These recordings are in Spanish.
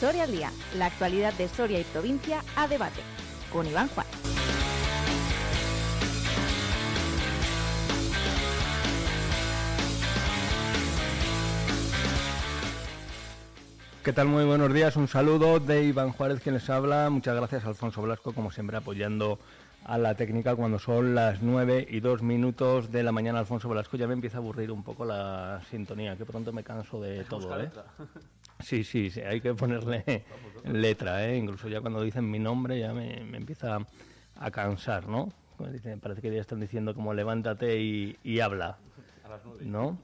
Soria al Día, la actualidad de Soria y provincia a debate, con Iván Juárez. ¿Qué tal? Muy buenos días. Un saludo de Iván Juárez quien les habla. Muchas gracias Alfonso Blasco, como siempre apoyando a la técnica cuando son las 9 y 2 minutos de la mañana. Alfonso Blasco ya me empieza a aburrir un poco la sintonía, que pronto me canso de todo. ¿eh? Sí, sí, hay que ponerle letra, ¿eh? incluso ya cuando dicen mi nombre ya me, empieza a cansar, ¿no? parece que ya están diciendo como levántate y, y habla, ¿no?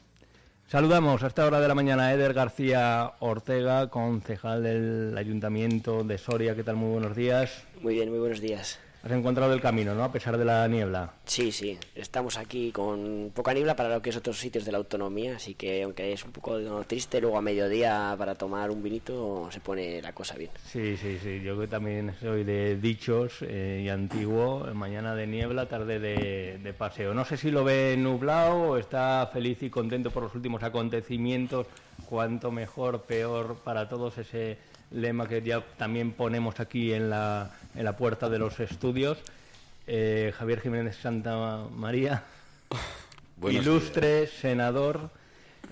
Saludamos a esta hora de la mañana a Eder García Ortega, concejal del Ayuntamiento de Soria. ¿Qué tal? Muy buenos días. Muy bien, muy buenos días. Has encontrado el camino, ¿no? A pesar de la niebla. Sí, sí. Estamos aquí con poca niebla para lo que es otros sitios de la autonomía, así que aunque es un poco triste, luego a mediodía para tomar un vinito se pone la cosa bien. Sí, sí, sí. Yo también soy de dichos eh, y antiguo. Mañana de niebla, tarde de, de paseo. No sé si lo ve nublado o está feliz y contento por los últimos acontecimientos. Cuanto mejor, peor para todos ese lema que ya también ponemos aquí en la, en la puerta de los estudios. Eh, Javier Jiménez Santa María, ilustre senador,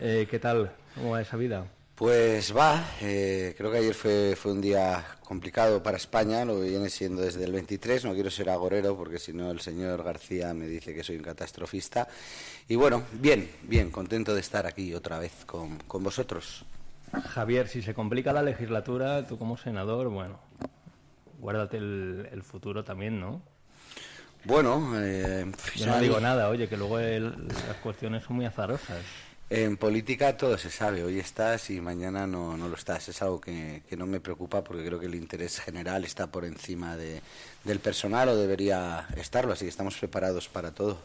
eh, ¿qué tal? ¿Cómo va esa vida? Pues va, eh, creo que ayer fue, fue un día complicado para España, lo viene siendo desde el 23, no quiero ser agorero porque si no el señor García me dice que soy un catastrofista. Y bueno, bien, bien, contento de estar aquí otra vez con, con vosotros. Javier, si se complica la legislatura, tú como senador, bueno, guárdate el, futuro también, ¿no? Bueno, eh, yo no digo nada, oye, que luego las cuestiones son muy azarosas. En política todo se sabe, hoy estás y mañana no, no lo estás. Es algo que, no me preocupa porque creo que el interés general está por encima del personal o debería estarlo, así que estamos preparados para todo.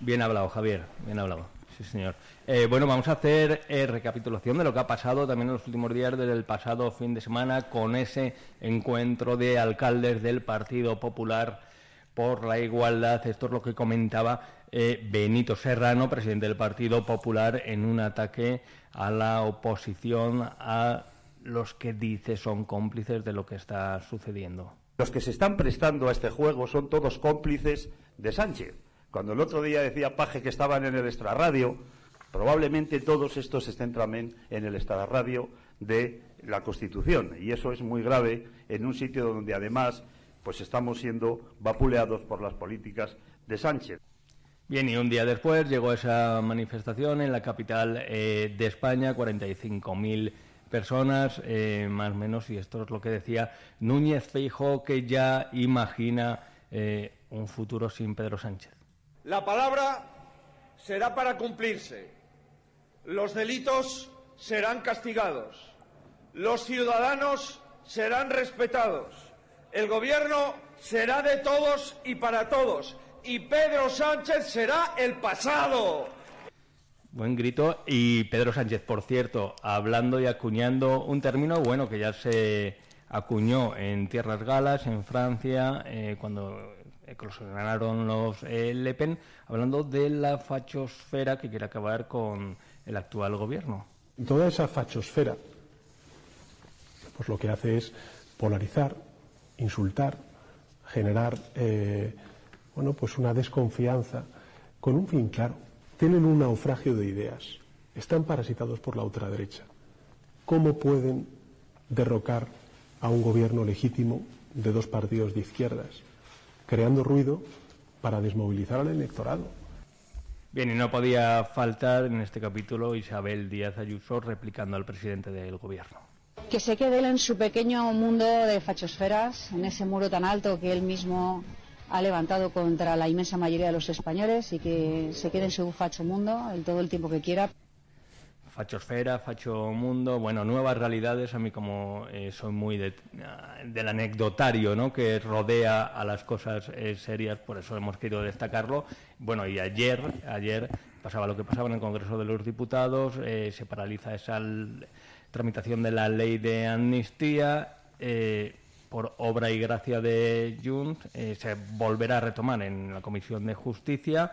Bien hablado, Javier, bien hablado. Sí, señor. Eh, bueno, vamos a hacer eh, recapitulación de lo que ha pasado también en los últimos días del pasado fin de semana con ese encuentro de alcaldes del Partido Popular por la Igualdad. Esto es lo que comentaba eh, Benito Serrano, presidente del Partido Popular, en un ataque a la oposición, a los que dice son cómplices de lo que está sucediendo. Los que se están prestando a este juego son todos cómplices de Sánchez cuando el otro día decía Paje que estaban en el extrarradio, probablemente todos estos se centran en el extrarradio de la Constitución. Y eso es muy grave en un sitio donde además pues estamos siendo vapuleados por las políticas de Sánchez. Bien, y un día después llegó esa manifestación en la capital eh, de España, 45.000 personas, eh, más o menos, y esto es lo que decía Núñez Feijóo, que ya imagina eh, un futuro sin Pedro Sánchez. La palabra será para cumplirse. Los delitos serán castigados. Los ciudadanos serán respetados. El gobierno será de todos y para todos. Y Pedro Sánchez será el pasado. Buen grito. Y Pedro Sánchez, por cierto, hablando y acuñando un término bueno que ya se acuñó en Tierras Galas, en Francia, eh, cuando eh, que los los eh, Le Pen, hablando de la fachosfera que quiere acabar con el actual gobierno. toda esa fachosfera, pues lo que hace es polarizar, insultar, generar, eh, bueno, pues una desconfianza con un fin claro. Tienen un naufragio de ideas, están parasitados por la ultraderecha. ¿Cómo pueden derrocar a un gobierno legítimo de dos partidos de izquierdas? creando ruido para desmovilizar al electorado. Bien, y no podía faltar en este capítulo Isabel Díaz Ayuso replicando al presidente del gobierno. Que se quede él en su pequeño mundo de fachosferas, en ese muro tan alto que él mismo ha levantado contra la inmensa mayoría de los españoles y que se quede en su facho mundo en todo el tiempo que quiera fachosfera, facho mundo, bueno, nuevas realidades. A mí como eh, soy muy del anecdotario, ¿no? Que rodea a las cosas eh, serias, por eso hemos querido destacarlo. Bueno, y ayer, ayer pasaba lo que pasaba en el Congreso de los Diputados, eh, se paraliza esa tramitación de la ley de amnistía. por obra y gracia de Junts, se volverá a retomar en la Comisión de Justicia.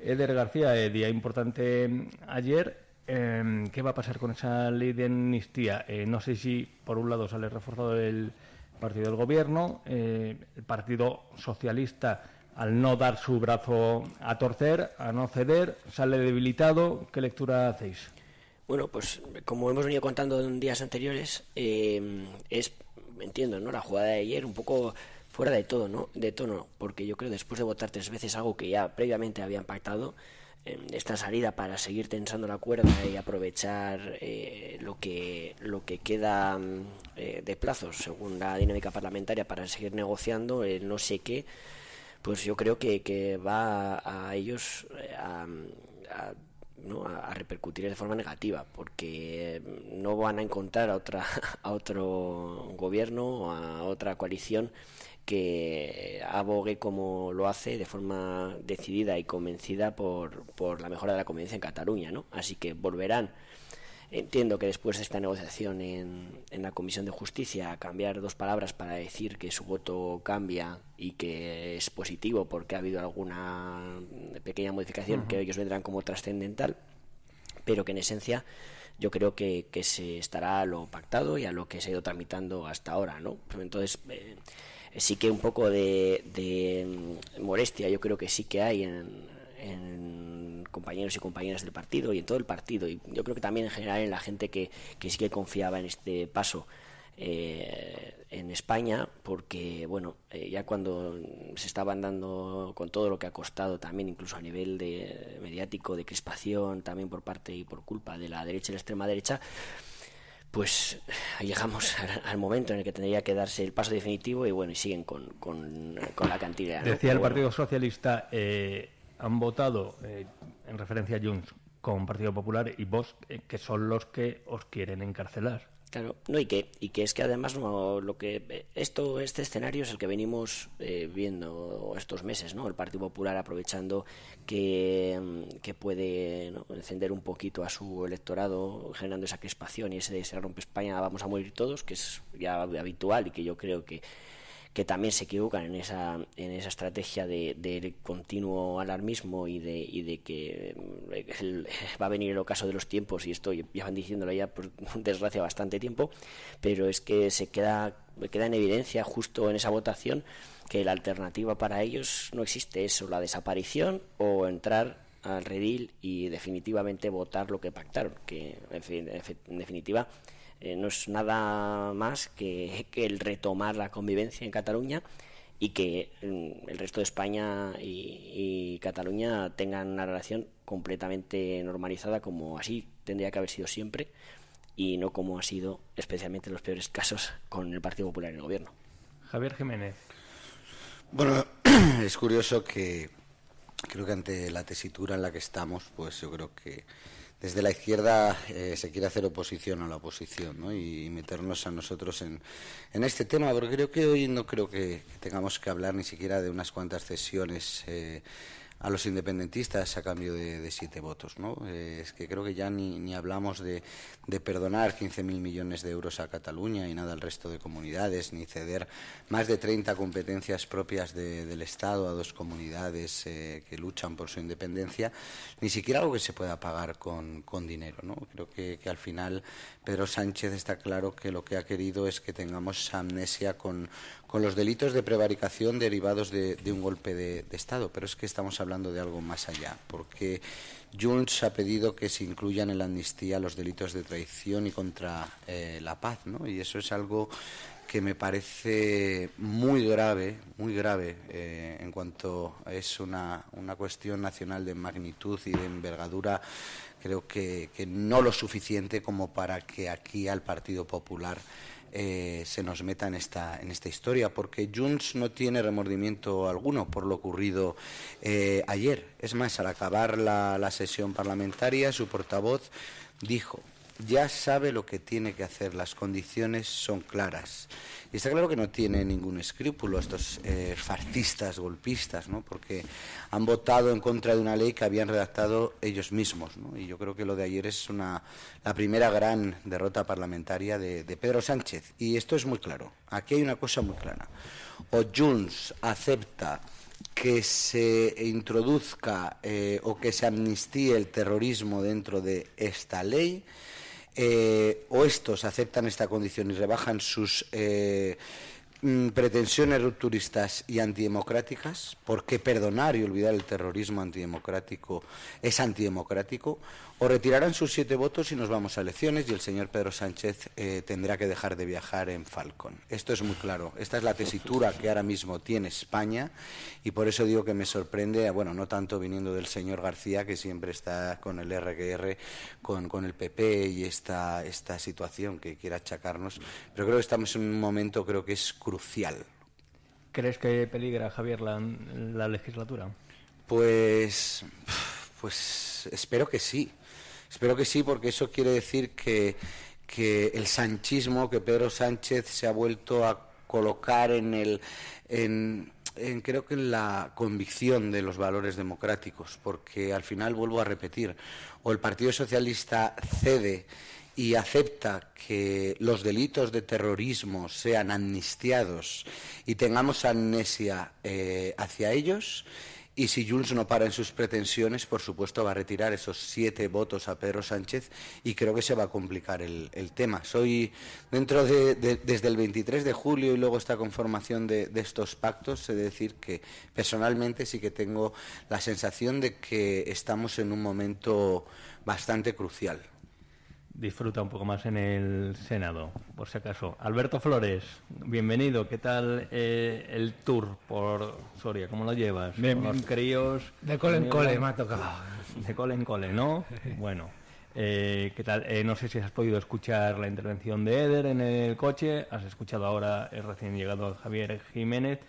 Eder García, día importante mm, ayer, Em, ¿Qué va a pasar con esa ley de amnistía? Eh, no sé si, por un lado, sale reforzado el partido del gobierno, eh, el Partido Socialista, al no dar su brazo a torcer, a no ceder, sale debilitado. ¿Qué lectura hacéis? Bueno, pues como hemos venido contando en días anteriores, em, es, entiendo, ¿no? La jugada de ayer un poco fuera de todo, ¿no? De tono, porque yo creo que después de votar tres veces algo que ya previamente habían pactado, Em, esta salida para seguir tensando la cuerda y aprovechar eh, lo que lo que queda mm, eh, de plazos según la dinámica parlamentaria para seguir negociando eh, no sé qué pues yo creo que, que va a, ellos a, a, repercutir de forma negativa porque mm, no van a encontrar a otra a otro gobierno a otra coalición que abogue como lo hace de forma decidida y convencida por, por la mejora de la convivencia en Cataluña. ¿no? Así que volverán, entiendo que después de esta negociación en, la Comisión de Justicia, a cambiar dos palabras para decir que su voto cambia y que es positivo porque ha habido alguna pequeña modificación que ellos vendrán como trascendental, pero que en esencia yo creo que, se estará a lo pactado y a lo que se ha ido tramitando hasta ahora, ¿no? Entonces, eh, sí que un poco de, mm, molestia yo creo que sí que hay en, compañeros y compañeras del partido y en todo el partido y yo creo que también en general en la gente que, que sí que confiaba en este paso eh, en España porque bueno eh, ya cuando se estaban dando con todo lo que ha costado también incluso a nivel de mediático de crispación también por parte y por culpa de la derecha y la extrema derecha pues llegamos al, momento en el que tendría que darse el paso definitivo y bueno, y siguen con, la cantidad. Decía el Partido Socialista, eh, han votado eh, en referencia a Junts con Partido Popular y vos, eh, que son los que os quieren encarcelar. Claro, no, y que, y que es que además lo que esto, este escenario es el que venimos viendo estos meses, ¿no? El Partido Popular aprovechando Mm, que, puede encender un poquito a su electorado generando esa crispación y ese de se rompe España, vamos a morir todos, que es ya habitual y que yo creo que, que también se equivocan en esa, en esa estrategia de, del continuo alarmismo y de, que mm, va a venir el ocaso de los tiempos, y esto ya van diciéndolo ya por desgracia bastante tiempo, pero es que se queda, queda en evidencia justo en esa votación que la alternativa para ellos no existe eso, la desaparición o entrar al redil y definitivamente votar lo que pactaron, que en, en definitiva eh, no es nada más que, el retomar la convivencia en Cataluña y que mm, el resto de España y, Cataluña tengan una relación completamente normalizada como así tendría que haber sido siempre y no como ha sido especialmente en los peores casos con el Partido Popular en el gobierno. Javier Jiménez. Bueno, es curioso que creo que ante la tesitura en la que estamos, pues yo creo que desde la izquierda eh, se quiere hacer oposición a la oposición ¿no? y, meternos a nosotros en, este tema, porque creo que hoy no creo que, tengamos que hablar ni siquiera de unas cuantas sesiones... Eh, a los independentistas a cambio de, siete votos. ¿no? Eh, es que creo que ya ni, ni hablamos de, de perdonar 15.000 millones de euros a Cataluña y nada al resto de comunidades, ni ceder más de 30 competencias propias del Estado a dos comunidades eh, que luchan por su independencia, ni siquiera algo que se pueda pagar con, dinero. ¿no? Creo que, que al final Pedro Sánchez está claro que lo que ha querido es que tengamos amnesia con, con los delitos de prevaricación derivados de, un golpe de, Estado. Pero es que estamos hablando de algo más allá, porque Junts ha pedido que se incluyan en la amnistía los delitos de traición y contra eh, la paz, ¿no? Y eso es algo que me parece muy grave, muy grave, eh, en cuanto es una, una, cuestión nacional de magnitud y de envergadura, creo que, que no lo suficiente como para que aquí al Partido Popular eh, se nos meta en esta, en esta historia, porque Junts no tiene remordimiento alguno por lo ocurrido eh, ayer. Es más, al acabar la sesión parlamentaria, su portavoz dijo ya sabe lo que tiene que hacer, las condiciones son claras. Y está claro que no tiene ningún escrúpulo estos eh, golpistas, ¿no? porque han votado en contra de una ley que habían redactado ellos mismos. ¿no? Y yo creo que lo de ayer es una, la primera gran derrota parlamentaria de, Pedro Sánchez. Y esto es muy claro. Aquí hay una cosa muy clara. O Junts acepta que se introduzca eh, o que se amnistíe el terrorismo dentro de esta ley eh, o estos aceptan esta condición y rebajan sus eh, mm, pretensiones rupturistas y antidemocráticas, porque perdonar y olvidar el terrorismo antidemocrático es antidemocrático, o retirarán sus siete votos y nos vamos a elecciones y el señor Pedro Sánchez eh, tendrá que dejar de viajar en Falcon. Esto es muy claro. Esta es la tesitura que ahora mismo tiene España y por eso digo que me sorprende, bueno, no tanto viniendo del señor García, que siempre está con el RGR, con, con el PP y esta, esta situación que quiere achacarnos, pero creo que estamos en un momento, creo que es crucial. ¿Crees que peligra, Javier, la, la legislatura? Pues, pues espero que sí Espero que sí, porque eso quiere decir que, el sanchismo, que Pedro Sánchez se ha vuelto a colocar en el... creo que en la convicción de los valores democráticos, porque al final vuelvo a repetir, o el Partido Socialista cede y acepta que los delitos de terrorismo sean amnistiados y tengamos amnesia eh, hacia ellos y si Junts no para en sus pretensiones, por supuesto va a retirar esos siete votos a Pedro Sánchez y creo que se va a complicar el, tema. Soy dentro de, desde el 23 de julio y luego esta conformación de, de estos pactos, he de decir que personalmente sí que tengo la sensación de que estamos en un momento bastante crucial disfruta un poco más en el Senado, por si acaso. Alberto Flores, bienvenido. ¿Qué tal eh, el tour por Soria? ¿Cómo lo llevas? Bien, los críos. De cole en cole me ha tocado. De cole en cole, ¿no? Bueno. Eh, ¿Qué tal? Eh, no sé si has podido escuchar la intervención de Eder en el coche. Has escuchado ahora el recién llegado Javier Jiménez.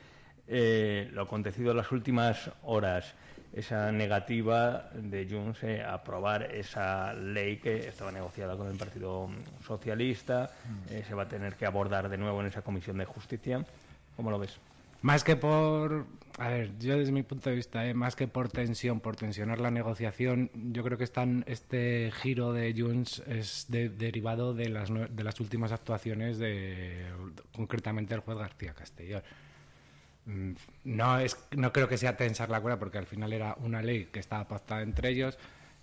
lo acontecido en las últimas horas esa negativa de Junts a aprobar esa ley que estaba negociada con el Partido Socialista. Mm. Eh, se va a tener que abordar de nuevo en esa Comisión de Justicia. ¿Cómo lo ves? Más que por, a ver, yo desde mi punto de vista, ¿eh? más que por tensión, por tensionar la negociación, yo creo que están, este giro de Junts es derivado de las, de las últimas actuaciones de, concretamente, del juez García Castellón. Mm, no, es, no creo que sea tensar la cuerda porque al final era una ley que estaba pactada entre ellos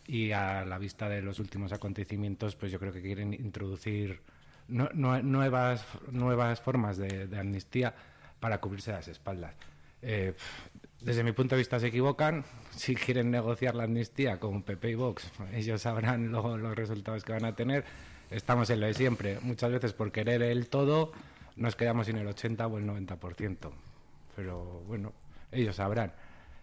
y a la vista de los últimos acontecimientos, pues yo creo que quieren introducir nuevas, nuevas formas de, amnistía para cubrirse las espaldas. Eh, desde mi punto de vista se equivocan. Si quieren negociar la amnistía con PP y Vox, ellos sabrán los resultados que van a tener. Estamos en lo de siempre. Muchas veces por querer el todo nos quedamos en el 80 o el 90% pero bueno, ellos sabrán.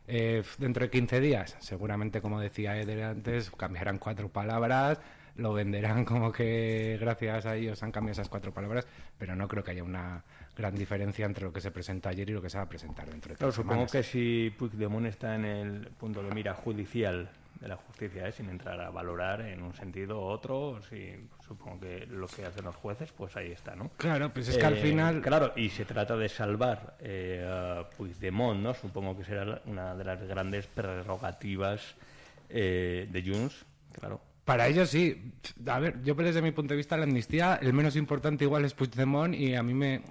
Eh, dentro de 15 días, seguramente, como decía Eder antes, cambiarán cuatro palabras, lo venderán como que gracias a ellos han cambiado esas cuatro palabras, pero no creo que haya una gran diferencia entre lo que se presenta ayer y lo que se va a presentar dentro de claro, supongo que si Puigdemont está en el punto de mira judicial de la justicia es, ¿eh? sin entrar a valorar en un sentido u otro, si, supongo que lo que hacen los jueces, pues ahí está, ¿no? Claro, pues es que al eh, final... Claro, y se trata de salvar eh, a Puigdemont, ¿no? Supongo que será una de las grandes prerrogativas eh, de Junts, claro. Para ellos sí. A ver, yo desde mi punto de vista la amnistía, el menos importante igual es Puigdemont y a mí me...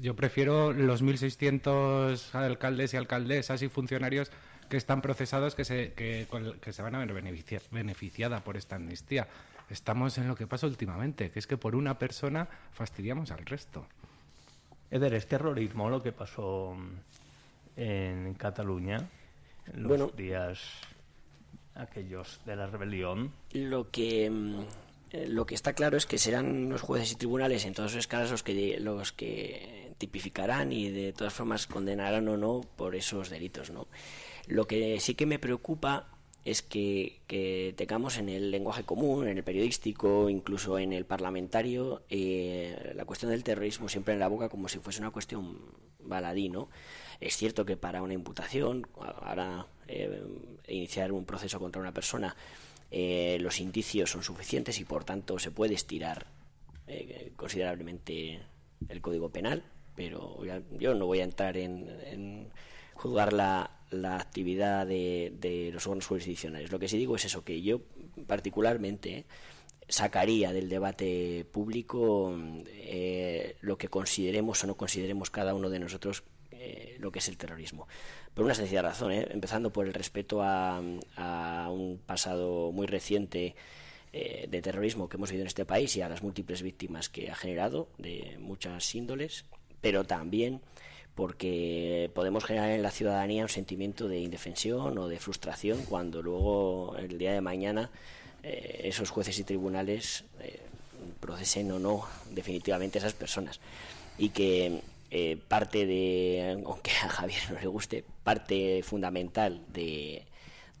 Yo prefiero los 1.600 alcaldes y alcaldesas y funcionarios que están procesados que se, que, se van a ver beneficiadas beneficiada por esta amnistía. Estamos en lo que pasa últimamente, que es que por una persona fastidiamos al resto. Eder, ¿es terrorismo lo que pasó mm, en Cataluña en los días aquellos de la rebelión? Lo que mm, eh, lo que está claro es que serán los jueces y tribunales en todos esos casos los que los que tipificarán y de todas formas condenarán o no por esos delitos, ¿no? Lo que sí que me preocupa es que, tengamos en el lenguaje común, en el periodístico, incluso en el parlamentario, eh, la cuestión del terrorismo siempre en la boca como si fuese una cuestión baladí, Es cierto que para una imputación, para eh, iniciar un proceso contra una persona, eh, los indicios son suficientes y por tanto se puede estirar considerablemente el código penal, pero yo no voy a entrar en, en juzgar la, la actividad de, los órganos jurisdiccionales. Lo que sí digo es eso, que yo particularmente sacaría del debate público eh, lo que consideremos o no consideremos cada uno de nosotros eh, lo que es el terrorismo. Por una sencilla razón, eh, empezando por el respeto a, a un pasado muy reciente de terrorismo que hemos vivido en este país y a las múltiples víctimas que ha generado de muchas índoles, pero también porque podemos generar en la ciudadanía un sentimiento de indefensión o de frustración cuando luego el día de mañana eh, esos jueces y tribunales eh, procesen o no definitivamente esas personas. Y que eh, parte de, aunque a Javier no le guste, parte fundamental de,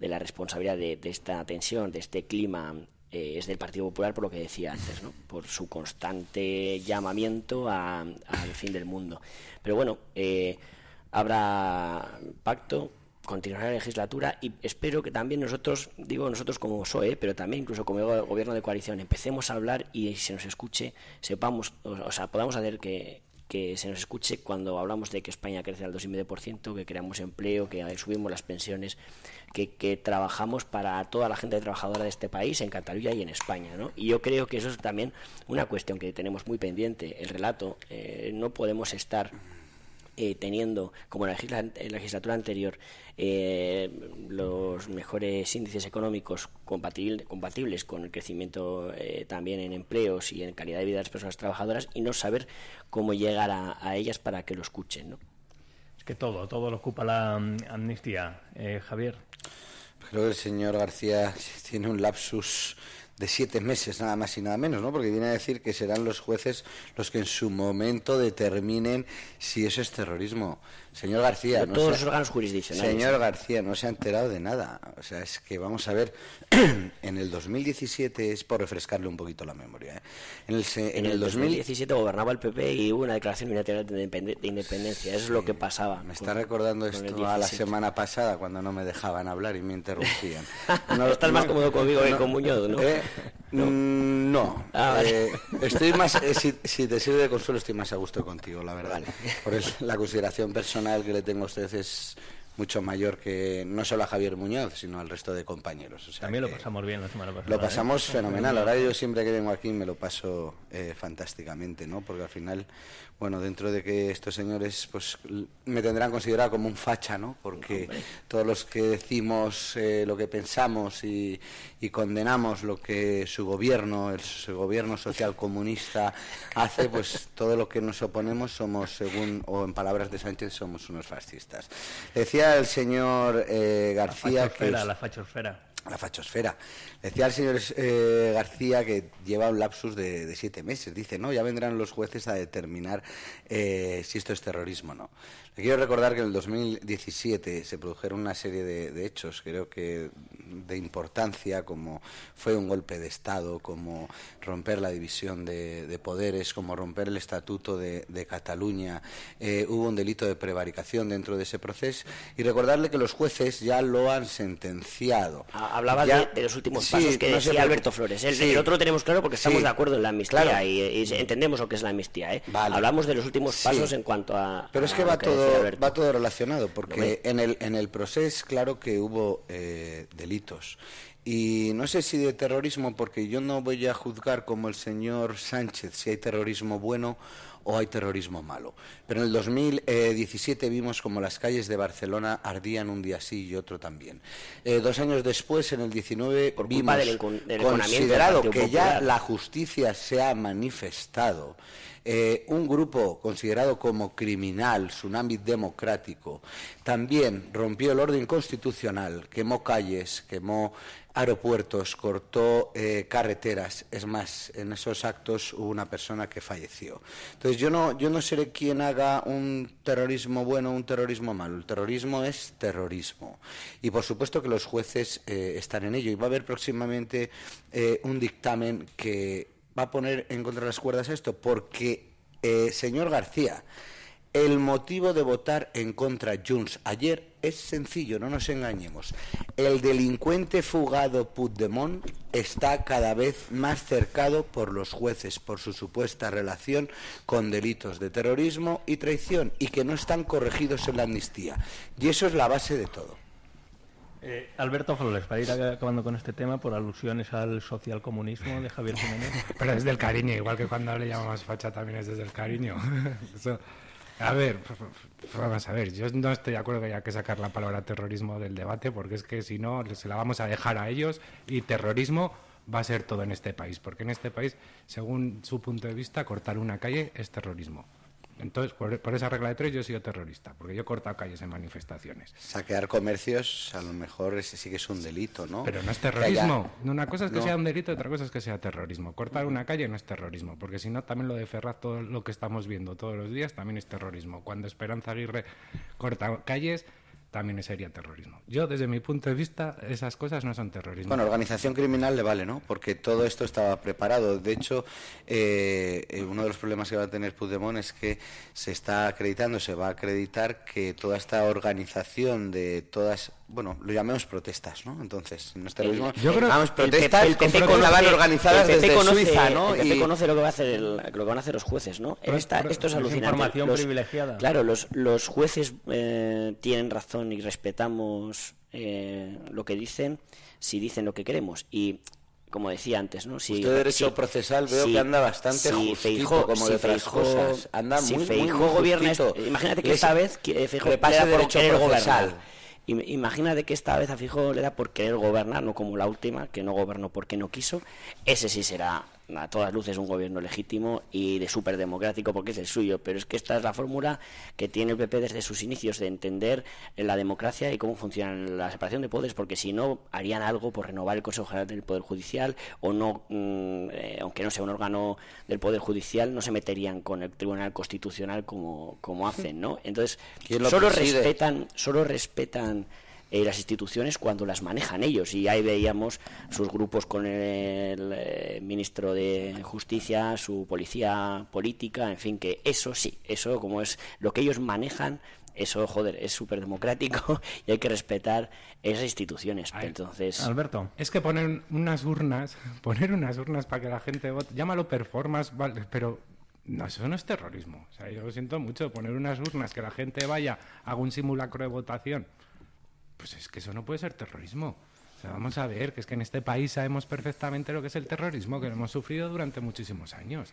la responsabilidad de, de, esta tensión, de este clima eh, es del Partido Popular, por lo que decía antes, por su constante llamamiento al fin del mundo. Pero bueno, eh, habrá pacto, continuará la legislatura y espero que también nosotros, digo nosotros como PSOE, pero también incluso como gobierno de coalición, empecemos a hablar y se nos escuche, sepamos, o sea, podamos hacer que, que se nos escuche cuando hablamos de que España crece al 2,5%, que creamos empleo, que subimos las pensiones, que, trabajamos para toda la gente trabajadora de este país, en Cataluña y en España. ¿no? Y yo creo que eso es también una cuestión que tenemos muy pendiente, el relato. Eh, no podemos estar eh, teniendo, como en la legislatura anterior, eh, los mejores índices económicos compatibles con el crecimiento eh, también en empleos y en calidad de vida de las personas trabajadoras y no saber cómo llegar a, ellas para que lo escuchen. Es que todo, todo lo ocupa la mm, amnistía, eh, Javier. Pues creo que el señor García tiene un lapsus de siete meses, nada más y nada menos, ¿no? Porque viene a decir que serán los jueces los que en su momento determinen si eso es terrorismo. Señor García. no todos los órganos jurisdiccionales. Señor García, no se ha enterado de nada. O sea, es que vamos a ver. en el 2017, es por refrescarle un poquito la memoria. ¿eh? En, el, 2017 gobernaba el PP y hubo una declaración unilateral de, independencia. Eso es lo que pasaba. Me está recordando esto a la semana pasada cuando no me dejaban hablar y me interrumpían. No, Estás más cómodo conmigo que con Muñoz, ¿no? ¿Eh? No. Mm, ah, eh, estoy más, eh, si, te sirve de consuelo, estoy más a gusto contigo, la verdad. Por eso la consideración personal que le tengo a ustedes es mucho mayor que no solo a Javier Muñoz, sino al resto de compañeros. O sea También lo pasamos bien la semana pasada. Lo ¿eh? pasamos fenomenal. Ahora yo siempre que vengo aquí me lo paso fantásticamente, ¿no? Porque al final, bueno, dentro de que estos señores pues me tendrán considerado como un facha, ¿no? Porque todos los que decimos eh, lo que pensamos y, condenamos lo que su gobierno, el gobierno social comunista hace, pues todo lo que nos oponemos somos, según o en palabras de Sánchez, somos unos fascistas. Decía el señor eh, García que la fachosfera la fachosfera. Decía el señor eh, García que lleva un lapsus de, siete meses. Dice, no, ya vendrán los jueces a determinar eh, si esto es terrorismo o no. Quiero recordar que en el 2017 se produjeron una serie de, hechos, creo que de importancia, como fue un golpe de Estado, como romper la división de, poderes, como romper el Estatuto de, Cataluña. Eh, hubo un delito de prevaricación dentro de ese proceso y recordarle que los jueces ya lo han sentenciado. Ah, hablaba de, los últimos pasos que decía Alberto Flores. El, otro lo tenemos claro porque estamos de acuerdo en la amnistía y, entendemos lo que es la amnistía. ¿eh? Hablamos de los últimos pasos en cuanto a... Pero es que va todo va todo relacionado, porque en el, en el proceso, claro que hubo eh, delitos. Y no sé si de terrorismo, porque yo no voy a juzgar como el señor Sánchez si hay terrorismo bueno o hay terrorismo malo. Pero en el 2017 vimos como las calles de Barcelona ardían un día sí y otro también. Eh, dos años después, en el 19, vimos considerado que ya la justicia se ha manifestado. Eh, un grupo considerado como criminal, Tsunami Democrático, también rompió el orden constitucional, quemó calles, quemó aeropuertos, cortó eh, carreteras. Es más, en esos actos hubo una persona que falleció. Entonces yo no, yo no seré quien haga un terrorismo bueno o un terrorismo malo. El terrorismo es terrorismo. Y por supuesto que los jueces eh, están en ello. Y va a haber próximamente eh, un dictamen que va a poner en contra de las cuerdas esto, porque, señor García, el motivo de votar en contra Junts ayer es sencillo, no nos engañemos. El delincuente fugado Puigdemont está cada vez más cercado por los jueces por su supuesta relación con delitos de terrorismo y traición y que no están corregidos en la amnistía. Y eso es la base de todo. Eh, Alberto Flores, para ir acabando con este tema, por alusiones al socialcomunismo de Javier Jiménez. Pero es del cariño, igual que cuando le llamamos facha también es desde el cariño. A ver, vamos a ver, yo no estoy de acuerdo que haya que sacar la palabra terrorismo del debate, porque es que si no, se la vamos a dejar a ellos y terrorismo va a ser todo en este país, porque en este país, según su punto de vista, cortar una calle es terrorismo. Entonces, por, esa regla de tres, yo he sido terrorista, porque yo he cortado calles en manifestaciones. Saquear comercios, a lo mejor ese sí que es un delito, ¿no? Pero no es terrorismo. Una cosa es que sea un delito, otra cosa es que sea terrorismo. Cortar una calle no es terrorismo, porque si no, también lo de Ferraz, todo lo que estamos viendo todos los días, también es terrorismo. Cuando Esperanza Aguirre corta calles, también sería terrorismo. Yo, desde mi punto de vista, esas cosas no son terrorismo. Bueno, organización criminal le vale, ¿no? Porque todo esto estaba preparado. De hecho, eh, eh, uno de los problemas que va a tener Puigdemont es que se está acreditando, se va a acreditar que toda esta organización de todas, bueno, lo llamemos protestas, ¿no? Entonces, no es terrorismo. yo creo vamos, protestas el, PP, el desde ¿no? conoce lo que, va van a hacer los jueces, ¿no? esto es alucinante. información privilegiada. Claro, los, los jueces eh, tienen razón y respetamos eh, lo que dicen si dicen lo que queremos. Y como decía antes, ¿no? Si, Usted derecho procesal veo que anda bastante justito, como de otras cosas. Anda muy, muy gobierna esto, Imagínate que esta vez que eh, le pase derecho procesal. Gobernar. Imagínate que esta vez a Fijo le da por querer gobernar, no como la última, que no gobernó porque no quiso. Ese sí será a todas luces un gobierno legítimo y de súper democrático porque es el suyo, pero es que esta es la fórmula que tiene el PP desde sus inicios de entender la democracia y cómo funciona la separación de poderes, porque si no harían algo por renovar el Consejo General del Poder Judicial o no, mm, eh, aunque no sea un órgano del Poder Judicial, no se meterían con el Tribunal Constitucional como, como hacen, ¿no? Entonces, solo respetan, solo respetan eh, las instituciones cuando las manejan ellos. Y ahí veíamos sus grupos con el, eh, ministro de Justicia, su policía política, en fin, que eso sí, eso como es lo que ellos manejan eso, joder, es súper democrático y hay que respetar esas instituciones. Entonces... Alberto, es que poner unas urnas, poner unas urnas para que la gente vote, llámalo performance, vale, pero eso no es terrorismo. O sea, yo lo siento mucho, poner unas urnas, que la gente vaya, haga un simulacro de votación pues es que eso no puede ser terrorismo. vamos a ver, que es que en este país sabemos perfectamente lo que es el terrorismo, que hemos sufrido durante muchísimos años.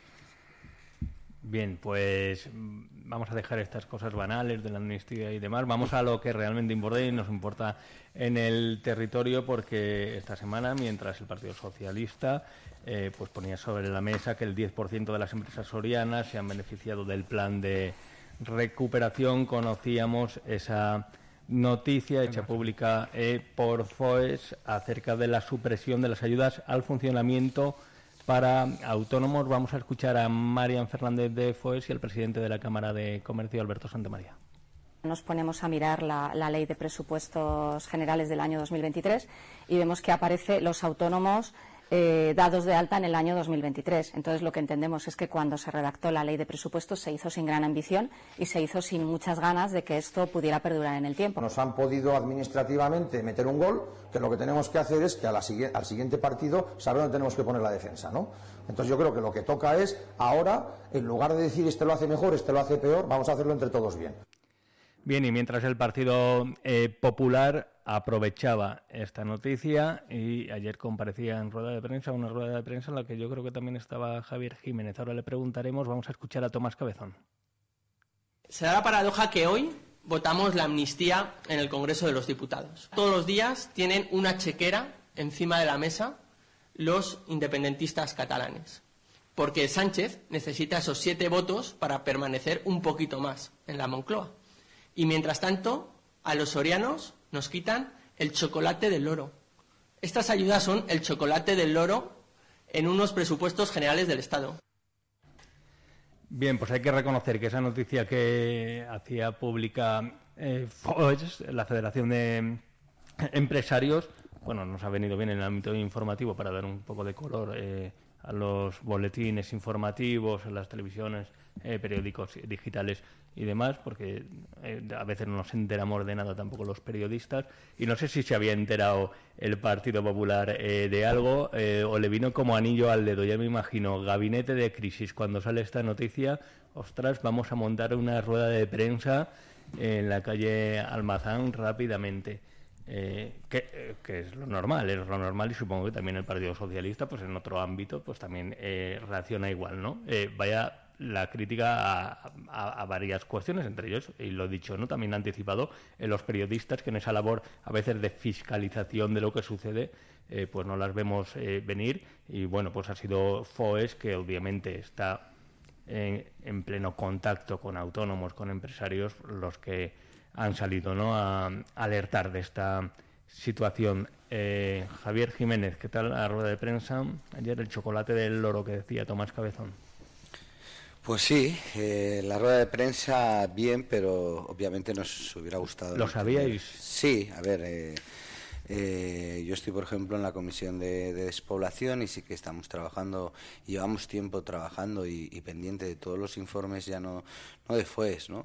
Bien, pues mm, vamos a dejar estas cosas banales de la amnistía y demás. Vamos a lo que realmente importa y nos importa en el territorio, porque esta semana, mientras el Partido Socialista eh, pues ponía sobre la mesa que el 10% de las empresas sorianas se han beneficiado del plan de recuperación, conocíamos esa noticia hecha pública eh, por FOES acerca de la supresión de las ayudas al funcionamiento para autónomos. Vamos a escuchar a Marian Fernández de FOES y al presidente de la Cámara de Comercio, Alberto Santamaría. Nos ponemos a mirar la, la, ley de presupuestos generales del año 2023 y vemos que aparece los autónomos eh, dados de alta en el año 2023. Entonces, lo que entendemos es que cuando se redactó la ley de presupuestos se hizo sin gran ambición y se hizo sin muchas ganas de que esto pudiera perdurar en el tiempo. Nos han podido administrativamente meter un gol, que lo que tenemos que hacer es que al siguiente partido ...sabemos dónde tenemos que poner la defensa. ¿no? Entonces, yo creo que lo que toca es ahora, en lugar de decir este lo hace mejor, este lo hace peor, vamos a hacerlo entre todos bien. Bien, y mientras el Partido eh, Popular aprovechaba esta noticia y ayer comparecía en rueda de prensa, una rueda de prensa en la que yo creo que también estaba Javier Jiménez. Ahora le preguntaremos, vamos a escuchar a Tomás Cabezón. Será la paradoja que hoy votamos la amnistía en el Congreso de los Diputados. Todos los días tienen una chequera encima de la mesa los independentistas catalanes, porque Sánchez necesita esos siete votos para permanecer un poquito más en la Moncloa. Y mientras tanto, a los sorianos nos quitan el chocolate del oro. Estas ayudas son el chocolate del oro en unos presupuestos generales del Estado. Bien, pues hay que reconocer que esa noticia que hacía pública eh, la Federación de Empresarios, bueno, nos ha venido bien en el ámbito informativo para dar un poco de color eh, a los boletines informativos, a las televisiones eh, periódicos digitales y demás, porque eh, a veces no nos enteramos de nada tampoco los periodistas. Y no sé si se había enterado el Partido Popular eh, de algo o le vino como anillo al dedo. Ya me imagino, gabinete de crisis, cuando sale esta noticia, ostras, vamos a montar una rueda de prensa en la calle Almazán rápidamente. que, es lo normal, es lo normal y supongo que también el Partido Socialista, pues en otro ámbito, pues también reacciona igual, ¿no? vaya la crítica a, varias cuestiones, entre ellos, y lo he dicho, ¿no? También anticipado en eh, los periodistas que en esa labor a veces de fiscalización de lo que sucede, eh, pues no las vemos eh, venir. Y bueno, pues ha sido FOES que obviamente está en, pleno contacto con autónomos, con empresarios, los que han salido ¿no? a, alertar de esta situación. Javier Jiménez, ¿qué tal la rueda de prensa? Ayer el chocolate del loro que decía Tomás Cabezón. Pues sí, eh, la rueda de prensa bien, pero obviamente nos hubiera gustado. ¿Lo sabíais? Sí, a ver, eh, eh, yo estoy, por ejemplo, en la Comisión de, Despoblación y sí que estamos trabajando, llevamos tiempo trabajando y, pendiente de todos los informes, ya no, no de ¿no?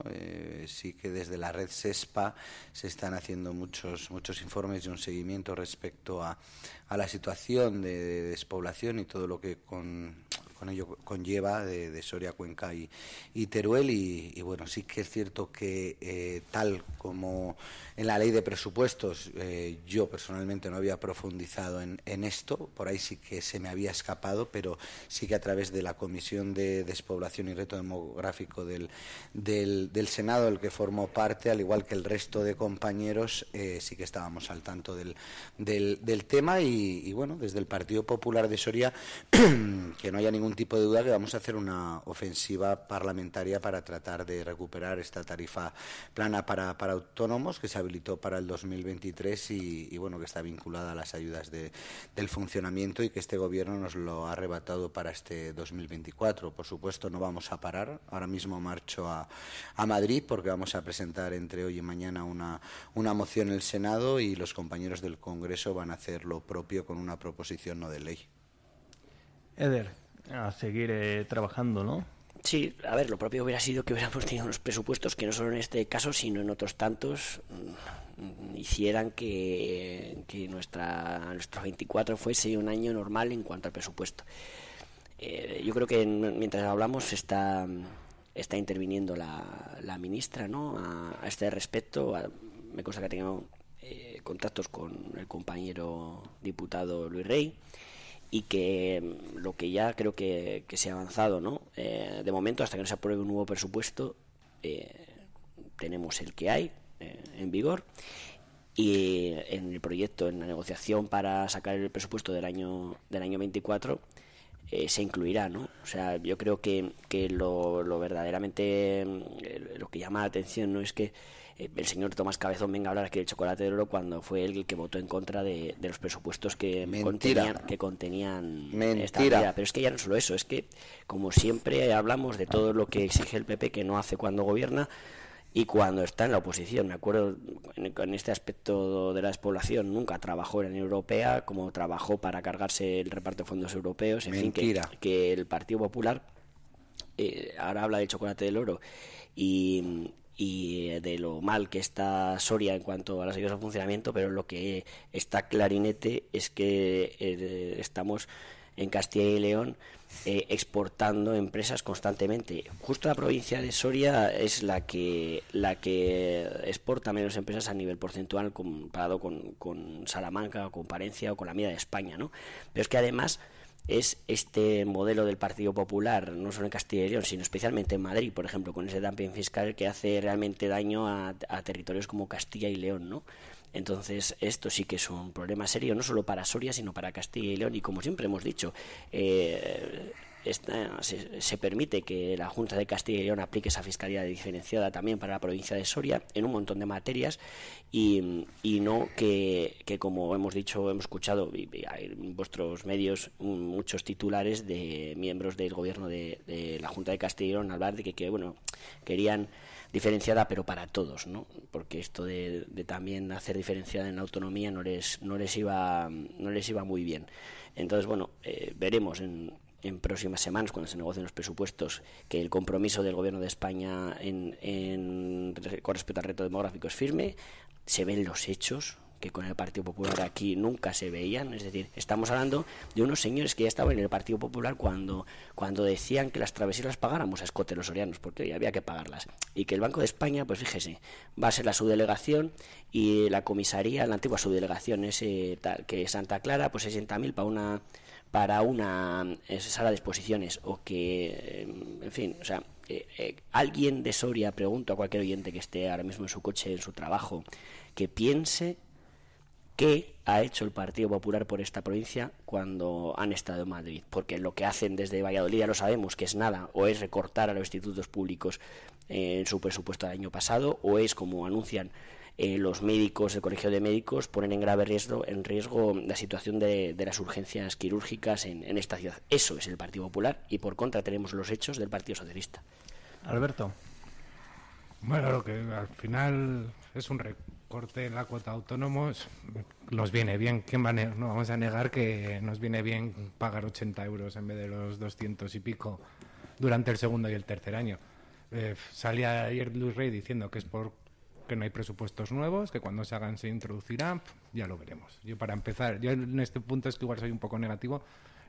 sí que desde la red SESPA se están haciendo muchos, muchos informes y un seguimiento respecto a, a la situación de despoblación y todo lo que con con ello conlleva de, Soria, Cuenca y, Teruel. Y, bueno, sí que es cierto que eh, tal como en la ley de presupuestos eh, yo personalmente no había profundizado en, esto, por ahí sí que se me había escapado, pero sí que a través de la Comisión de Despoblación y Reto Demográfico del, del, Senado, el que formó parte, al igual que el resto de compañeros, eh, sí que estábamos al tanto del, del, tema y bueno, desde el Partido Popular de Soria, que no haya ningún un tipo de duda que vamos a hacer una ofensiva parlamentaria para tratar de recuperar esta tarifa plana para, para autónomos que se habilitó para el 2023 y, bueno que está vinculada a las ayudas de, del funcionamiento y que este gobierno nos lo ha arrebatado para este 2024. Por supuesto no vamos a parar. Ahora mismo marcho a, Madrid porque vamos a presentar entre hoy y mañana una, una moción en el Senado y los compañeros del Congreso van a hacer lo propio con una proposición no de ley. Eder, a seguir eh, trabajando, ¿no? Sí, a ver, lo propio hubiera sido que hubiéramos tenido unos presupuestos que no solo en este caso, sino en otros tantos, mm, hicieran que, que nuestra, nuestro 24 fuese un año normal en cuanto al presupuesto. Eh, yo creo que mientras hablamos está, está interviniendo la, la ministra ¿no? a, este respecto. A, me consta que ha tenido eh, contactos con el compañero diputado Luis Rey y que mm, lo que ya creo que, se ha avanzado, ¿no? Eh, de momento, hasta que no se apruebe un nuevo presupuesto, eh, tenemos el que hay eh, en vigor y en el proyecto, en la negociación para sacar el presupuesto del año del año 24 eh, se incluirá, ¿no? O sea, yo creo que, lo, lo, verdaderamente mm, lo que llama la atención no es que eh, el señor Tomás Cabezón venga a hablar aquí del chocolate de oro cuando fue él el que votó en contra de, los presupuestos que contenían, que contenían esta Pero es que ya no solo eso, es que como siempre hablamos de todo lo que exige el PP que no hace cuando gobierna, y cuando está en la oposición. Me acuerdo en, este aspecto de la despoblación, nunca trabajó en la Unión Europea, como trabajó para cargarse el reparto de fondos europeos, en Mentira. fin, que, el Partido Popular eh, ahora habla del chocolate del oro y, eh, de lo mal que está Soria en cuanto a las siguiente de funcionamiento, pero lo que está clarinete es que eh, estamos en Castilla y León eh, exportando empresas constantemente. Justo la provincia de Soria es la que, la que exporta menos empresas a nivel porcentual comparado con, Salamanca o con Parencia o con la media de España, ¿no? Pero es que además es este modelo del Partido Popular, no solo en Castilla y León, sino especialmente en Madrid, por ejemplo, con ese dumping fiscal que hace realmente daño a, a territorios como Castilla y León, ¿no? Entonces, esto sí que es un problema serio, no solo para Soria, sino para Castilla y León. Y como siempre hemos dicho, eh, se, permite que la Junta de Castilla y León aplique esa fiscalía diferenciada también para la provincia de Soria en un montón de materias y, no que, como hemos dicho, hemos escuchado en vuestros medios muchos titulares de miembros del gobierno de, la Junta de Castilla y León hablar que, que bueno, querían diferenciada, pero para todos, ¿no? Porque esto de, también hacer diferenciada en autonomía no les, no les iba, no les iba muy bien. Entonces, bueno, eh, veremos en, próximas semanas, cuando se negocien los presupuestos, que el compromiso del Gobierno de España en, en, con respecto al reto demográfico es firme. Se ven los hechos, que con el Partido Popular aquí nunca se veían, es decir, estamos hablando de unos señores que ya estaban en el Partido Popular cuando, cuando decían que las travesías las pagáramos a escote los sorianos, porque había que pagarlas, y que el Banco de España, pues fíjese, va a ser la subdelegación y la comisaría, la antigua subdelegación, ese, que Santa Clara, pues 60.000 para una para una eh, sala de exposiciones o que, em, en fin, o sea, eh, eh, alguien de Soria, pregunto a cualquier oyente que esté ahora mismo en su coche, en su trabajo, que piense ¿Qué ha hecho el Partido Popular por esta provincia cuando han estado en Madrid? Porque lo que hacen desde Valladolid ya lo sabemos, que es nada, o es recortar a los institutos públicos eh, en su presupuesto del año pasado, o es como anuncian eh, los médicos del Colegio de Médicos poner en grave riesgo, en riesgo la situación de, las urgencias quirúrgicas en, esta ciudad. Eso es el Partido Popular y por contra tenemos los hechos del Partido Socialista. Alberto. Bueno, lo que al final es un, corte en la cuota autónomos nos viene bien. ¿Quién no vamos a negar que nos viene bien pagar 80 euros en vez de los 200 y pico durante el segundo y el tercer año. Eh, salía ayer Luis Rey diciendo que es por que no hay presupuestos nuevos, que cuando se hagan se introducirán, ya lo veremos. Yo para empezar, yo en este punto es que igual soy un poco negativo,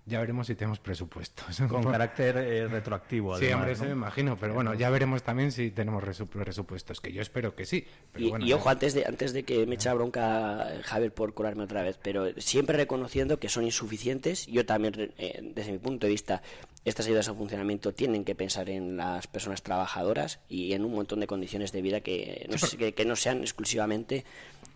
ya veremos si tenemos presupuestos. Con carácter eh, retroactivo. Además, sí, hombre, se me imagino, pero bueno, ya veremos también si tenemos presupuestos, que yo espero que sí. y, ojo, antes de, antes de que me echa bronca eh, Javier por curarme otra vez, pero siempre reconociendo que son insuficientes, yo también, eh, desde mi punto de vista, estas ayudas a funcionamiento tienen que pensar en las personas trabajadoras y en un montón de condiciones de vida que no, que, no sean exclusivamente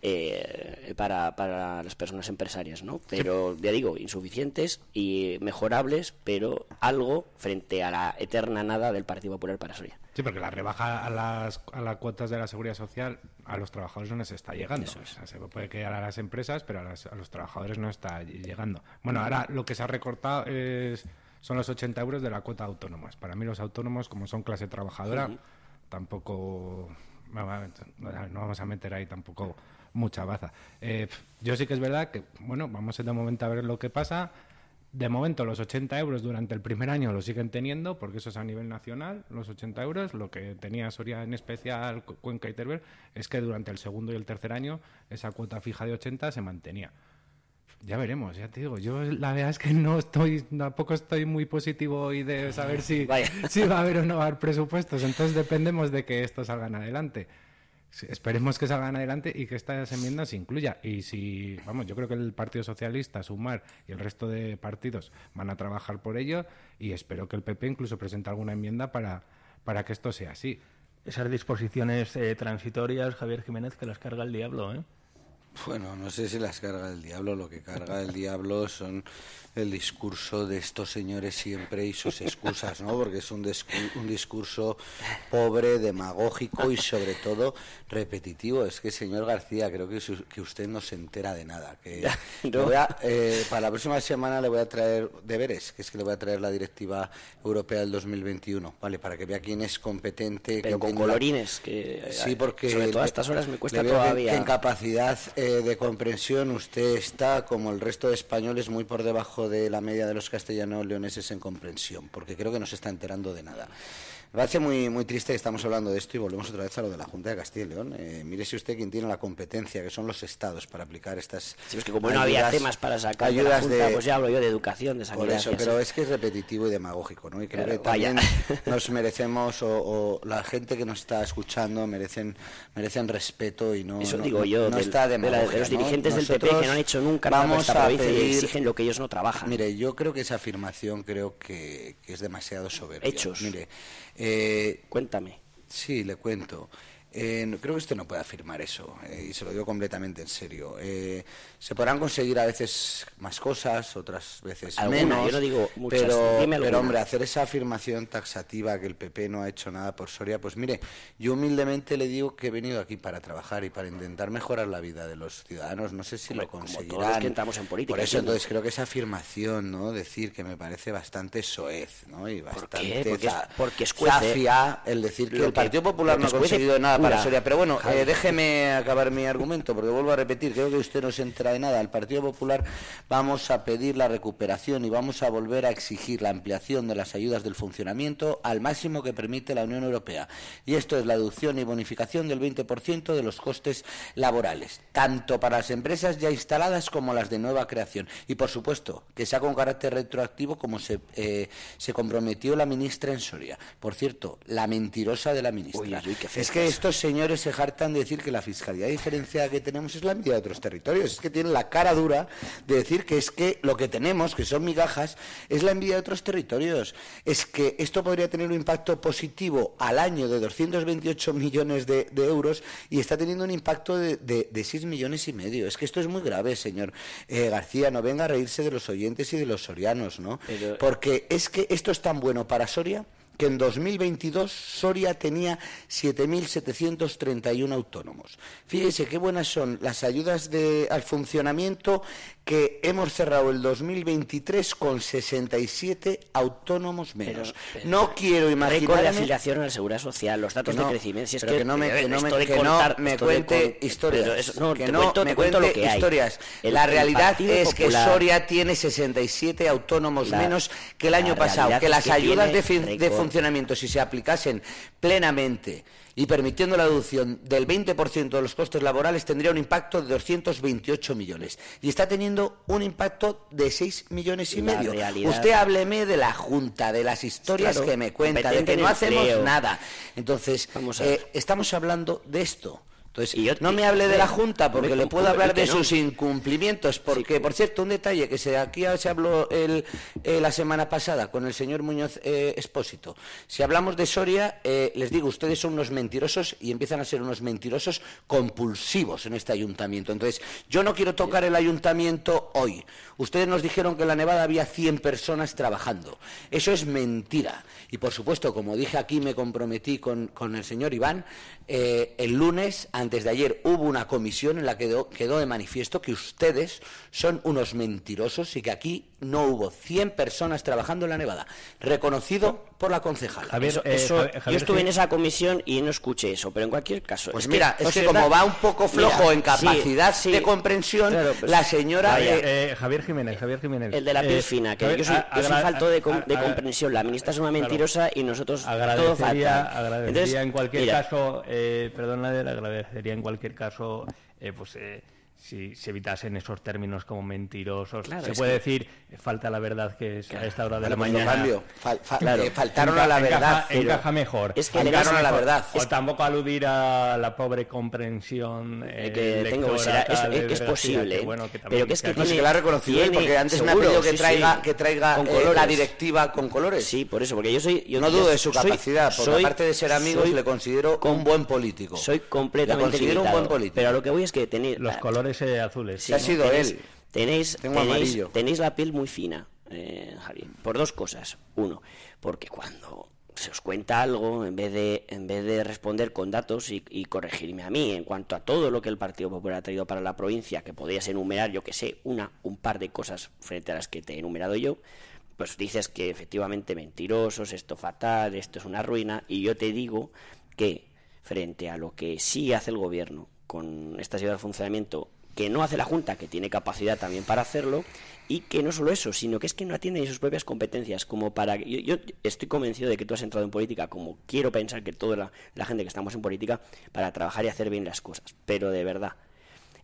eh, para, para, las personas empresarias, ¿no? Pero, ya digo, insuficientes y mejorables, pero algo frente a la eterna nada del Partido Popular para Soria. Sí, porque la rebaja a las, a las cuotas de la seguridad social a los trabajadores no les está llegando. se puede quedar a las empresas, pero a, a los trabajadores no está llegando. Bueno, ahora lo que se ha recortado es son los 80 euros de la cuota autónoma. Para mí los autónomos, como son clase trabajadora, tampoco no vamos a meter ahí tampoco mucha baza. Eh, yo sí que es verdad que, bueno, vamos de momento a ver lo que pasa. De momento los 80 euros durante el primer año lo siguen teniendo, porque eso es a nivel nacional, los 80 euros. Lo que tenía Soria en especial, Cuenca y Teruel, es que durante el segundo y el tercer año esa cuota fija de 80 se mantenía. Ya veremos, ya te digo, yo la verdad es que no estoy, tampoco estoy muy positivo hoy de saber si, va a haber o no va a haber presupuestos, entonces dependemos de que esto salga adelante. Esperemos que salgan adelante y que estas enmiendas se incluya. Y si, vamos, yo creo que el Partido Socialista, Sumar y el resto de partidos van a trabajar por ello y espero que el PP incluso presente alguna enmienda para, para que esto sea así. Esas disposiciones eh, transitorias, Javier Jiménez, que las carga el diablo, ¿eh? Bueno, no sé si las carga del diablo, lo que carga el diablo son el discurso de estos señores siempre y sus excusas, ¿no? Porque es un, discurso pobre, demagógico y sobre todo repetitivo. Es que, señor García, creo que, que usted no se entera de nada. Que eh, para la próxima semana le voy a traer deberes, que es que le voy a traer la directiva europea del 2021, ¿vale? Para que vea quién es competente. Pero con colorines, que sí, eh, porque sobre a estas horas me cuesta todavía. en capacidad eh, de comprensión usted está, como el resto de españoles, muy por debajo de la media de los castellanos leoneses en comprensión, porque creo que no se está enterando de nada. Me parece muy, muy triste que estamos hablando de esto y volvemos otra vez a lo de la Junta de Castilla y León. Eh, mire si usted quien tiene la competencia, que son los estados, para aplicar estas. que como no había temas para sacar de, pues ya hablo yo de educación, de sanidad. Por eso, pero es que es repetitivo y demagógico, ¿no? Y creo que también nos merecemos, o, la gente que nos está escuchando, merecen, merecen respeto y no. Eso digo yo. está de, los dirigentes del PP que no han hecho nunca nada vamos esta provincia y exigen lo que ellos no trabajan. Mire, yo creo que esa afirmación creo que, es demasiado soberbia. Hechos. Mire, eh, Cuéntame. Sí, le cuento. Eh, creo que usted no puede afirmar eso, eh, y se lo digo completamente en serio. Eh, se podrán conseguir a veces más cosas, otras veces menos. Yo no digo pero, hombre, hacer esa afirmación taxativa que el PP no ha hecho nada por Soria, pues mire, yo humildemente le digo que he venido aquí para trabajar y para intentar mejorar la vida de los ciudadanos. No sé si lo conseguirán. Que en política, por eso, entonces creo que esa afirmación, ¿no? Decir que me parece bastante soez, ¿no? Y bastante Porque, porque el decir que, que el Partido Popular no ha conseguido nada para Soria. Pero bueno, eh, déjeme acabar mi argumento, porque vuelvo a repetir, creo que usted no se entra de nada. Al Partido Popular vamos a pedir la recuperación y vamos a volver a exigir la ampliación de las ayudas del funcionamiento al máximo que permite la Unión Europea. Y esto es la deducción y bonificación del 20% de los costes laborales, tanto para las empresas ya instaladas como las de nueva creación. Y, por supuesto, que sea con carácter retroactivo como se, eh, se comprometió la ministra en Soria. Por cierto, la mentirosa de la ministra. es que esto señores se hartan de decir que la fiscalidad diferenciada que tenemos es la envidia de otros territorios. Es que tienen la cara dura de decir que es que lo que tenemos, que son migajas, es la envidia de otros territorios. Es que esto podría tener un impacto positivo al año de 228 millones de, euros y está teniendo un impacto de, 6 millones y medio. Es que esto es muy grave, señor eh, García. No venga a reírse de los oyentes y de los sorianos, ¿no? Porque es que esto es tan bueno para Soria que en 2022 Soria tenía 7.731 autónomos. Fíjese qué buenas son las ayudas de, al funcionamiento que hemos cerrado el 2023 con 67 autónomos menos. no quiero imaginar. la afiliación a la seguridad social, los datos de crecimiento. Si es que, no me, no me, me cuente historias. no, que no me cuente historias. la realidad es que Soria tiene 67 autónomos menos que el año pasado. Que las ayudas de, de funcionamiento, si se aplicasen plenamente y permitiendo la deducción del 20% de los costes laborales tendría un impacto de 228 millones y está teniendo un impacto de 6 millones y medio. Usted hábleme de la Junta, de las historias que me cuenta, de que no hacemos nada. Entonces, eh, estamos hablando de esto. Entonces, no me hable de la Junta porque le puedo hablar de sus incumplimientos. Porque, por cierto, un detalle que se, aquí se habló el, eh, la semana pasada con el señor Muñoz eh, Espósito. Expósito. Si hablamos de Soria, eh, les digo, ustedes son unos mentirosos y empiezan a ser unos mentirosos compulsivos en este ayuntamiento. Entonces, yo no quiero tocar el ayuntamiento hoy. Ustedes nos dijeron que en la Nevada había 100 personas trabajando. Eso es mentira. Y, por supuesto, como dije aquí, me comprometí con, el señor Iván, el lunes antes de ayer hubo una comisión en la que quedó, de manifiesto que ustedes son unos mentirosos y que aquí no hubo 100 personas trabajando en la nevada. Reconocido por la concejal. Eh, yo estuve en esa comisión y no escuché eso, pero en cualquier caso. Pues mira, es que como va un poco flojo en capacidad sí, de comprensión, la pues, señora. Eh, Javier Jiménez, Javier Jiménez. El de la piel eh, fina, que yo soy, falto de, comprensión. La ministra es una mentirosa y nosotros todo falta. en cualquier caso, eh, Nader, agradecería en cualquier caso, pues si se evitasen esos términos como mentirosos. se puede decir, falta la verdad que es a esta hora de la pues mañana. Cambio. Eh, faltaron a la verdad. Encaja, mejor. Es que a la verdad. O tampoco aludir a la pobre comprensión eh, eh, que tengo es, es, posible. pero que es que, tiene, la reconocido porque antes me ha pedido que traiga, que traiga la directiva con colores. Sí, por eso, porque yo soy... Yo no dudo de su capacidad, por parte de ser amigo le considero un buen político. Soy completamente un Pero lo que voy es que tener... Los colores azules. Sí, ha sido tenéis, él. Tenéis, la piel muy fina, eh, Javier, por dos cosas. Uno, porque cuando se os cuenta algo, en vez de, en vez de responder con datos y, y, corregirme a mí en cuanto a todo lo que el Partido Popular ha traído para la provincia, que podías enumerar, yo que sé, una, un par de cosas frente a las que te he enumerado yo, pues dices que efectivamente mentirosos, esto fatal, esto es una ruina, y yo te digo que frente a lo que sí hace el gobierno con esta ciudad de funcionamiento que no hace la Junta, que tiene capacidad también para hacerlo, y que no solo eso, sino que es que no atiende ni sus propias competencias, como para... Yo, yo, estoy convencido de que tú has entrado en política, como quiero pensar que toda la, gente que estamos en política, para trabajar y hacer bien las cosas, pero de verdad,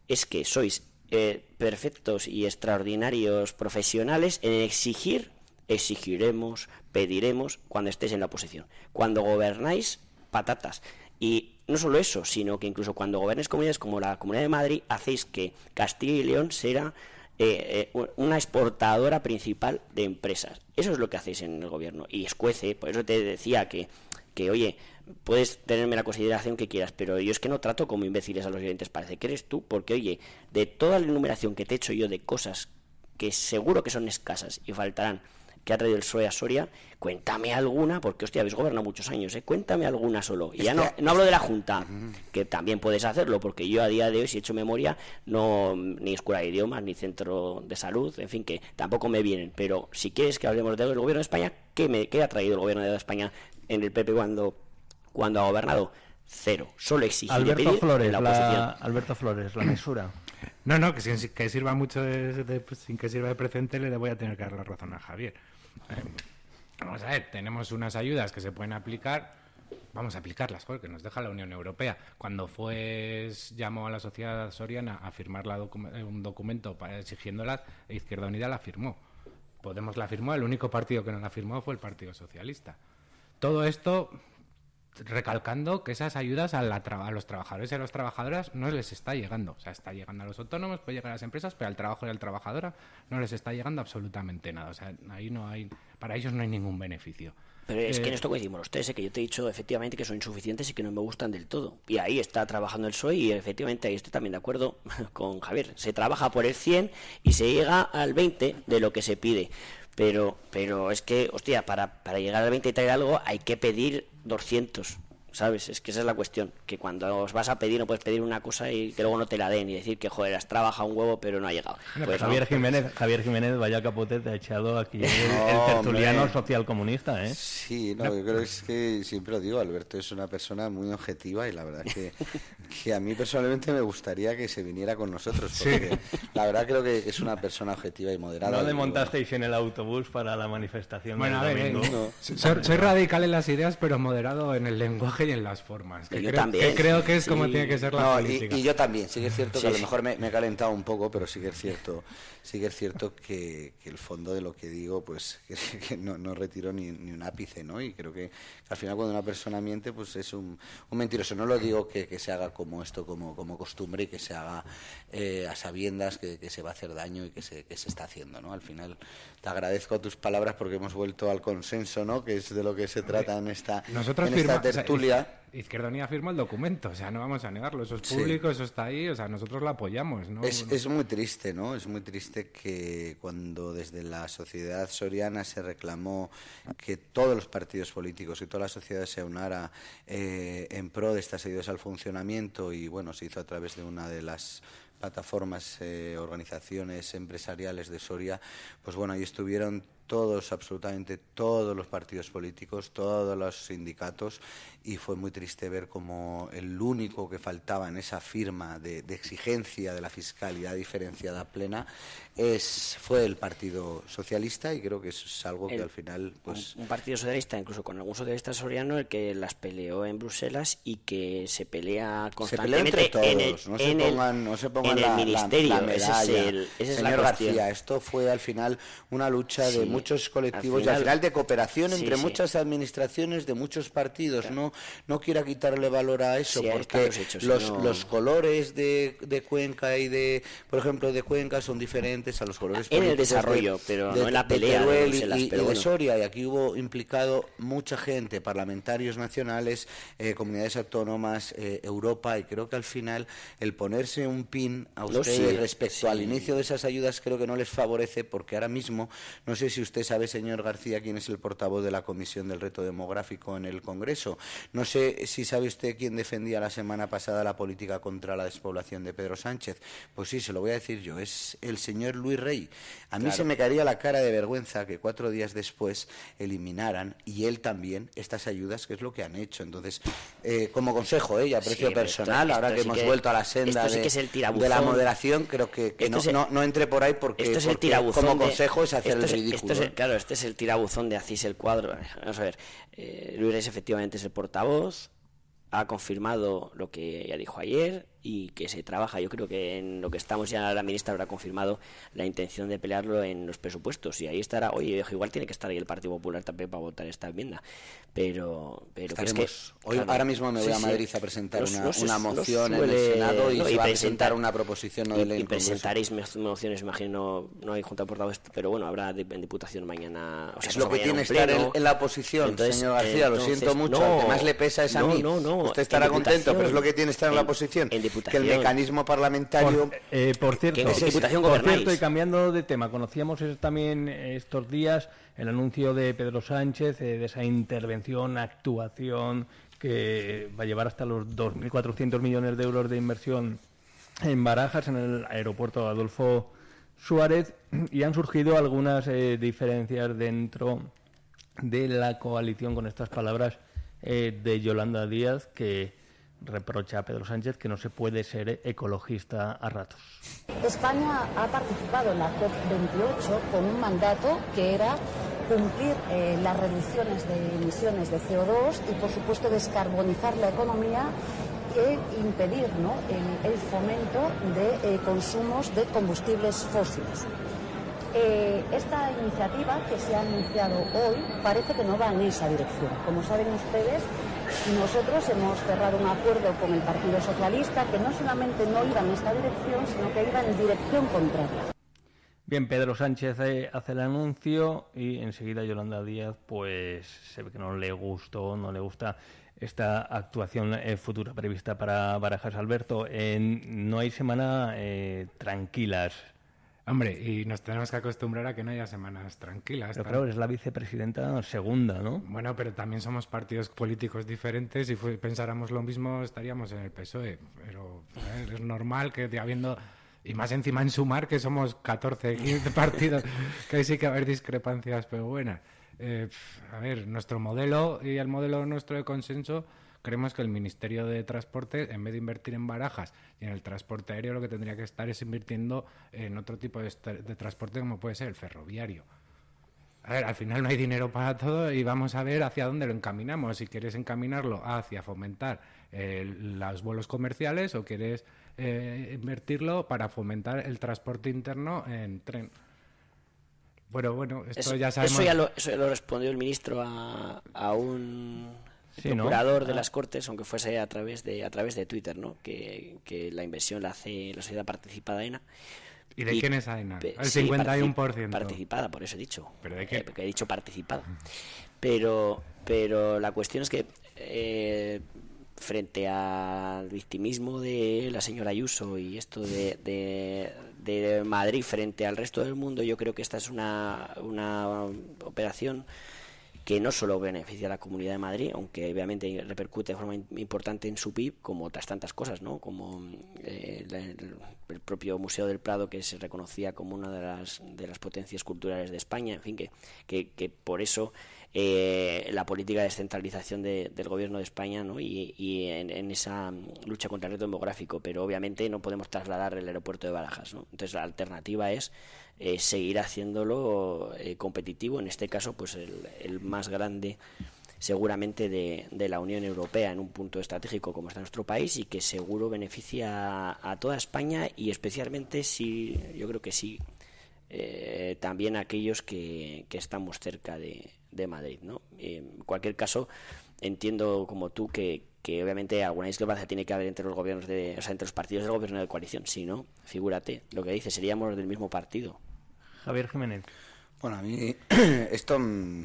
es que sois eh, perfectos y extraordinarios profesionales en exigir, exigiremos, pediremos cuando estéis en la oposición. Cuando gobernáis, patatas. Y no solo eso, sino que incluso cuando gobernes comunidades como la Comunidad de Madrid, hacéis que Castilla y León será eh, eh, una exportadora principal de empresas. Eso es lo que hacéis en el gobierno. Y escuece, por eso te decía que, que oye, puedes tenerme la consideración que quieras, pero yo es que no trato como imbéciles a los oyentes, parece que eres tú, porque oye, de toda la enumeración que te he hecho yo de cosas que seguro que son escasas y faltarán que ha traído el PSOE a Soria, cuéntame alguna, porque hostia, habéis gobernado muchos años, ¿eh? cuéntame alguna solo. Y ya no, no hablo de la Junta, que también puedes hacerlo, porque yo a día de hoy, si he hecho memoria, no ni escuela de idiomas, ni centro de salud, en fin, que tampoco me vienen. Pero si quieres que hablemos del gobierno de España, ¿qué, me, qué ha traído el gobierno de España en el PP cuando, cuando ha gobernado? Cero, solo existe Alberto Flores, la, la Alberto Flores, la mesura. No, no, que sin que sirva mucho de, pues, sin que sirva de presente le voy a tener que dar la razón a Javier. Eh, vamos a ver, tenemos unas ayudas que se pueden aplicar. Vamos a aplicarlas, porque nos deja la Unión Europea. Cuando fue, llamó a la sociedad soriana a firmar eh, un documento para, exigiéndolas, Izquierda Unida la firmó. Podemos la firmó, el único partido que no la firmó fue el Partido Socialista. Todo esto recalcando que esas ayudas a, a, los trabajadores y a las trabajadoras no les está llegando. O sea, está llegando a los autónomos, puede llegar a las empresas, pero al trabajo y al la trabajadora no les está llegando absolutamente nada. O sea, ahí no hay, para ellos no hay ningún beneficio. Pero es que en eh, esto coincidimos los tres, eh, que yo te he dicho efectivamente que son insuficientes y que no me gustan del todo. Y ahí está trabajando el PSOE y efectivamente ahí estoy también de acuerdo con Javier. Se trabaja por el 100 y se llega al 20 de lo que se pide. Pero, pero es que, hostia, para, para llegar al 20 y traer algo hay que pedir 200. ¿sabes? Es que esa es la cuestión, que cuando os vas a pedir no puedes pedir una cosa y que luego no te la den y decir que, joder, has trabajado un huevo pero no ha llegado. Pues Javier, Jiménez, Javier Jiménez, vaya capote te ha echado aquí el, tertuliano social comunista, ¿eh? Sí, no, yo creo que es que siempre lo digo, Alberto es una persona muy objetiva y la verdad que, que a mí personalmente me gustaría que se viniera con nosotros, porque la verdad creo que es una persona objetiva y moderada. ¿No de montasteis en el autobús para la manifestación bueno, del domingo? Eh, soy radical en las ideas, pero moderado en el lenguaje en las formas. Que yo creo, también. Que creo que es como tiene que ser la política. Y, yo también. Sí que es cierto que a lo mejor me, he calentado un poco, pero sí que es cierto, sí que, cierto que, el fondo de lo que digo, pues que no, retiro ni, ni, un ápice, ¿no? Y creo que al final cuando una persona miente, pues es un, un mentiroso. No lo digo que, se haga como esto, como, como costumbre, y que se haga eh, a sabiendas que, se va a hacer daño y que se, que se está haciendo, ¿no? Al final te agradezco tus palabras porque hemos vuelto al consenso, ¿no? Que es de lo que se trata en esta, en esta tertulia. Izquierda. Unida firma el documento, o sea, no vamos a negarlo, eso es público, eso está ahí, o sea, nosotros lo apoyamos. ¿no? Es, es, muy triste, ¿no? Es muy triste que cuando desde la sociedad soriana se reclamó que todos los partidos políticos y toda la sociedad se unara eh, en pro de estas ayudas al funcionamiento y, bueno, se hizo a través de una de las plataformas, eh, organizaciones empresariales de Soria, pues bueno, ahí estuvieron todos, absolutamente todos los partidos políticos, todos los sindicatos, y fue muy triste ver como el único que faltaba en esa firma de, exigencia de la fiscalidad diferenciada plena es, fue el Partido Socialista, y creo que es algo que al final. Pues, un, Partido Socialista, incluso con algún socialista soriano, el que las peleó en Bruselas y que se pelea constantemente. todos, no, se pongan, la, el ministerio. medalla. Señor García, esto fue al final una lucha de muchos colectivos y al final de cooperación entre muchas administraciones de muchos partidos. No, no quiero quitarle valor a eso, porque los, los, colores de, de, Cuenca y de, por ejemplo, de Cuenca son diferentes a los colores en el desarrollo, pero no en la pelea y, de Soria. Y aquí hubo implicado mucha gente, parlamentarios nacionales, eh, comunidades autónomas, eh, Europa, y creo que al final el ponerse un pin a ustedes respecto al inicio de esas ayudas creo que no les favorece, porque ahora mismo, no sé si usted sabe, señor García, quién es el portavoz de la Comisión del Reto Demográfico en el Congreso. No sé si sabe usted quién defendía la semana pasada la política contra la despoblación de Pedro Sánchez. Pues sí, se lo voy a decir yo. Es el señor Luis Rey. A mí se me caería la cara de vergüenza que cuatro días después eliminaran, y él también, estas ayudas, que es lo que han hecho. Entonces, eh, como consejo, eh, y a precio personal, ahora que hemos vuelto a la senda de, la moderación, creo que, no, entre por ahí porque, como consejo es hacer el ridículo. Pues, claro, este es el tirabuzón de Aziz, el cuadro. Vamos a ver, eh, Luis Luis efectivamente es el portavoz, ha confirmado lo que ya dijo ayer, y que se trabaja. Yo creo que en lo que estamos ya la ministra habrá confirmado la intención de pelearlo en los presupuestos y ahí estará, oye, igual tiene que estar ahí el Partido Popular también para votar esta enmienda. Pero, pero es que, hoy, ahora mismo me voy a Madrid a presentar una, moción en el Senado y, va presentar, a presentar una proposición no de Y, presentaréis mociones, imagino, no hay junta portavoz, pero bueno, habrá en diputación mañana. es lo que tiene estar en, la oposición, señor García, lo siento mucho, que más le pesa es a mí. Usted estará contento, pero es lo que tiene estar en, la oposición que el mecanismo parlamentario. Por, eh, eh, cierto, y cambiando de tema, conocíamos también estos días el anuncio de Pedro Sánchez eh, de esa intervención, actuación que va a llevar hasta los 2.400 millones de euros de inversión en Barajas, en el aeropuerto Adolfo Suárez, y han surgido algunas diferencias dentro de la coalición con estas palabras de Yolanda Díaz, que reprocha a Pedro Sánchez que no se puede ser ecologista a ratos. España ha participado en la COP28 con un mandato que era cumplir eh, las reducciones de emisiones de CO2 y, por supuesto, descarbonizar la economía e impedir el, fomento de eh, consumos de combustibles fósiles. Eh, esta iniciativa que se ha anunciado hoy parece que no va en esa dirección. Como saben ustedes, nosotros hemos cerrado un acuerdo con el Partido Socialista que no solamente no iba en esta dirección, sino que iba en dirección contraria. Bien, Pedro Sánchez eh, hace el anuncio y enseguida Yolanda Díaz, pues se ve que no le gustó, no le gusta esta actuación eh, futura prevista para Barajas Alberto. no hay semana eh, tranquilas Hombre, y nos tenemos que acostumbrar a que no haya semanas tranquilas. Pero claro, es la vicepresidenta segunda, ¿no? Bueno, pero también somos partidos políticos diferentes. Si pensáramos lo mismo, estaríamos en el PSOE. Pero es normal que habiendo y más encima en sumar que somos 14, 15 partidos, que sí que haber discrepancias, pero bueno. Eh, a ver, nuestro modelo y el modelo nuestro de consenso creemos que el Ministerio de Transporte, en vez de invertir en barajas y en el transporte aéreo, lo que tendría que estar es invirtiendo en otro tipo de, transporte como puede ser el ferroviario. A ver, al final no hay dinero para todo y vamos a ver hacia dónde lo encaminamos. Si quieres encaminarlo hacia fomentar eh, los vuelos comerciales o quieres eh, invertirlo para fomentar el transporte interno en tren. Bueno, bueno, esto ya sabemos. Eso ya, lo, eso lo, respondió el ministro a, a un sí, de ah. las Cortes, aunque fuese a través de a través de Twitter, ¿no? Que, la inversión la hace la sociedad participada AENA. ¿Y de quién es AENA? El 51%. participada, por eso he dicho. ¿Pero de qué? Eh, he dicho participada. Pero, pero la cuestión es que eh, frente al victimismo de la señora Ayuso y esto de, de, Madrid frente al resto del mundo, yo creo que esta es una, una operación que no solo beneficia a la Comunidad de Madrid, aunque obviamente repercute de forma importante en su PIB, como otras tantas cosas, ¿no? como eh, el, propio Museo del Prado, que se reconocía como una de las, de las potencias culturales de España, en fin, que, que, que por eso eh, la política de descentralización del gobierno de España y, en, esa mm, lucha contra el reto demográfico, pero obviamente no podemos trasladar el aeropuerto de Barajas. Entonces la alternativa es eh, seguir haciéndolo eh, competitivo, en este caso pues el, más grande seguramente de, la Unión Europea en un punto estratégico como está nuestro país y que seguro beneficia a, toda España y especialmente si yo creo que sí eh, también aquellos que estamos cerca de, de Madrid. ¿no? En cualquier caso, entiendo como tú que, que obviamente alguna discrepancia tiene que haber entre los gobiernos de, o sea, entre los partidos del gobierno de coalición. Si no, figúrate, lo que dice, seríamos del mismo partido. Javier Jiménez. Bueno, a mí esto, mm,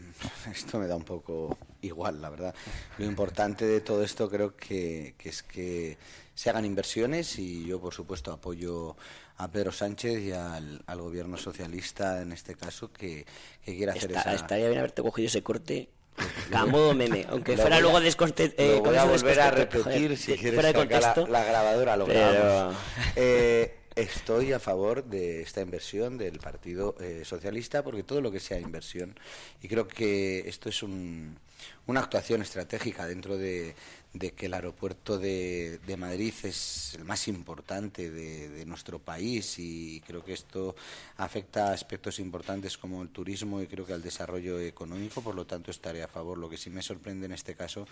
esto me da un poco igual, la verdad. Lo importante de todo esto creo que, que es que se hagan inversiones y yo, por supuesto, apoyo a Pedro Sánchez y al, al gobierno socialista, en este caso, que, que quiera hacer esa... Estaría bien haberte cogido ese corte a meme, aunque fuera luego desconte eh, voy a volver a repetir si quieres la, grabadora lo pero... Eh, estoy a favor de esta inversión del Partido eh, Socialista porque todo lo que sea inversión, y creo que esto es una actuación estratégica dentro de, de que el aeropuerto de, de, Madrid es el más importante de, nuestro país y creo que esto afecta a aspectos importantes como el turismo y creo que al desarrollo económico, por lo tanto estaré a favor. Lo que sí me sorprende en este caso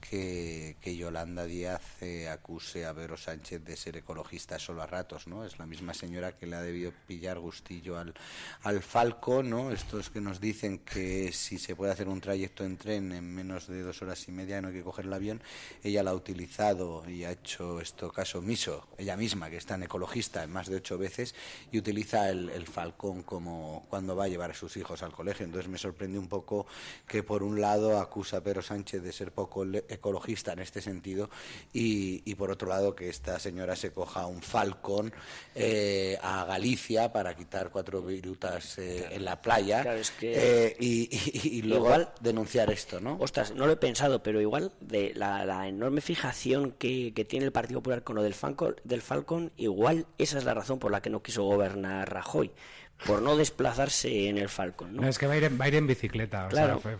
que, que Yolanda Díaz eh, acuse a Vero Sánchez de ser ecologista solo a ratos, ¿no? Es la misma señora que le ha debido pillar gustillo al, al Falco, ¿no? Estos que nos dicen que si se puede hacer un trayecto en tren en menos de dos horas y media no hay que coger el avión ella la ha utilizado y ha hecho esto caso omiso, ella misma, que es tan ecologista en más de ocho veces, y utiliza el, falcón como cuando va a llevar a sus hijos al colegio. Entonces me sorprende un poco que por un lado acusa a Pedro Sánchez de ser poco ecologista en este sentido y, por otro lado que esta señora se coja un falcón eh, a Galicia para quitar cuatro virutas eh, en la playa eh, y, luego igual, denunciar esto, ¿no? Ostras, no lo he pensado, pero igual de la enorme fijación que, tiene el Partido Popular con lo del Falcón del Falcon, igual esa es la razón por la que no quiso gobernar Rajoy, por no desplazarse en el Falcon. ¿no? es que va a ir en, bicicleta.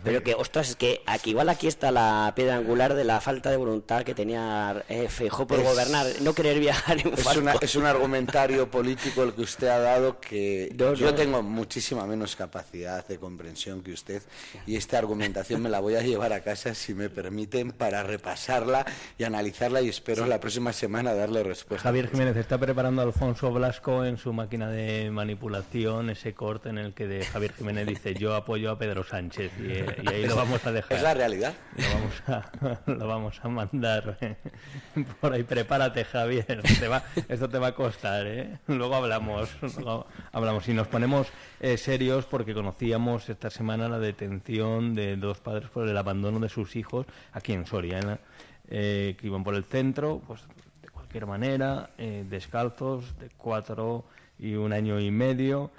pero que, ostras, es que aquí igual aquí está la piedra angular de la falta de voluntad que tenía eh, por gobernar, no querer viajar en es Falcon. es un argumentario político el que usted ha dado que yo tengo muchísima menos capacidad de comprensión que usted y esta argumentación me la voy a llevar a casa, si me permiten, para repasarla y analizarla y espero la próxima semana darle respuesta. Javier Jiménez, está preparando Alfonso Blasco en su máquina de manipulación ese corte en el que de Javier Jiménez dice yo apoyo a Pedro Sánchez y, eh, ahí lo vamos a dejar. Es la realidad. Lo vamos a, lo vamos a mandar eh, por ahí. Prepárate, Javier. esto te va a costar. Eh. Luego hablamos. hablamos y nos ponemos serios porque conocíamos esta semana la detención de dos padres por el abandono de sus hijos aquí en Soriana, que iban por el centro, pues de cualquier manera, descalzos, de cuatro y un año y medio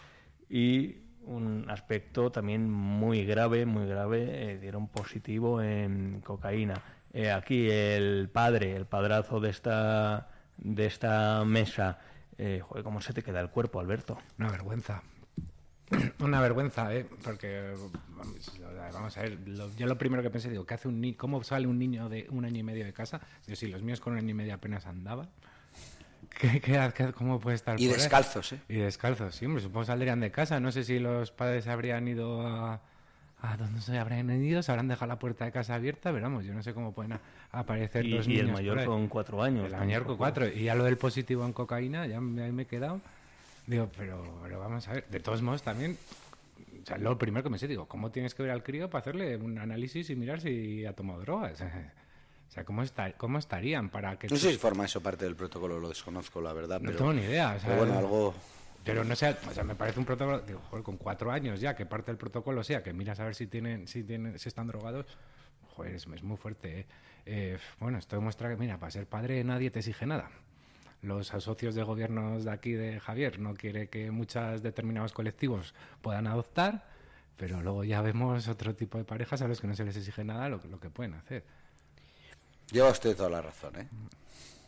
y un aspecto también muy grave, muy grave, eh, dieron positivo en cocaína. Eh, aquí el padre, el padrazo de esta, de esta mesa, eh, ¿cómo se te queda el cuerpo, Alberto? Una vergüenza. Una vergüenza, ¿eh? Porque, vamos a ver, lo, yo lo primero que pensé, digo, ¿qué hace un ¿Cómo sale un niño de un año y medio de casa? Yo sí, los míos con un año y medio apenas andaba cómo puede estar? Y descalzos, ¿eh? Y descalzos, sí, hombre, supongo saldrían de casa. No sé si los padres habrían ido a. ¿A dónde se habrán ido? ¿Se habrán dejado la puerta de casa abierta? Pero vamos, yo no sé cómo pueden aparecer dos niños. Y el mayor con cuatro años. El mayor con cuatro. Y ya lo del positivo en cocaína, ya me, ahí me he quedado. Digo, pero, vamos a ver. De todos modos, también lo primero que me sé, digo, ¿cómo tienes que ver al crío para hacerle un análisis y mirar si ha tomado drogas? O sea, ¿cómo, está, cómo estarían para que... No sé si forma eso parte del protocolo, lo desconozco, la verdad. No tengo ni idea. O sea, bueno, algo... Pero no sé. o sea, me parece un protocolo, con cuatro años ya, que parte del protocolo sea que miras a ver si tienen, si tienen, si están drogados, joder, es, muy fuerte. ¿eh? ¿eh? bueno, esto demuestra que, mira, para ser padre nadie te exige nada los socios de gobiernos de aquí de Javier no quiere que muchos determinados colectivos puedan adoptar, pero luego ya vemos otro tipo de parejas a los que no se les exige nada lo que pueden hacer. Lleva usted toda la razón, ¿eh?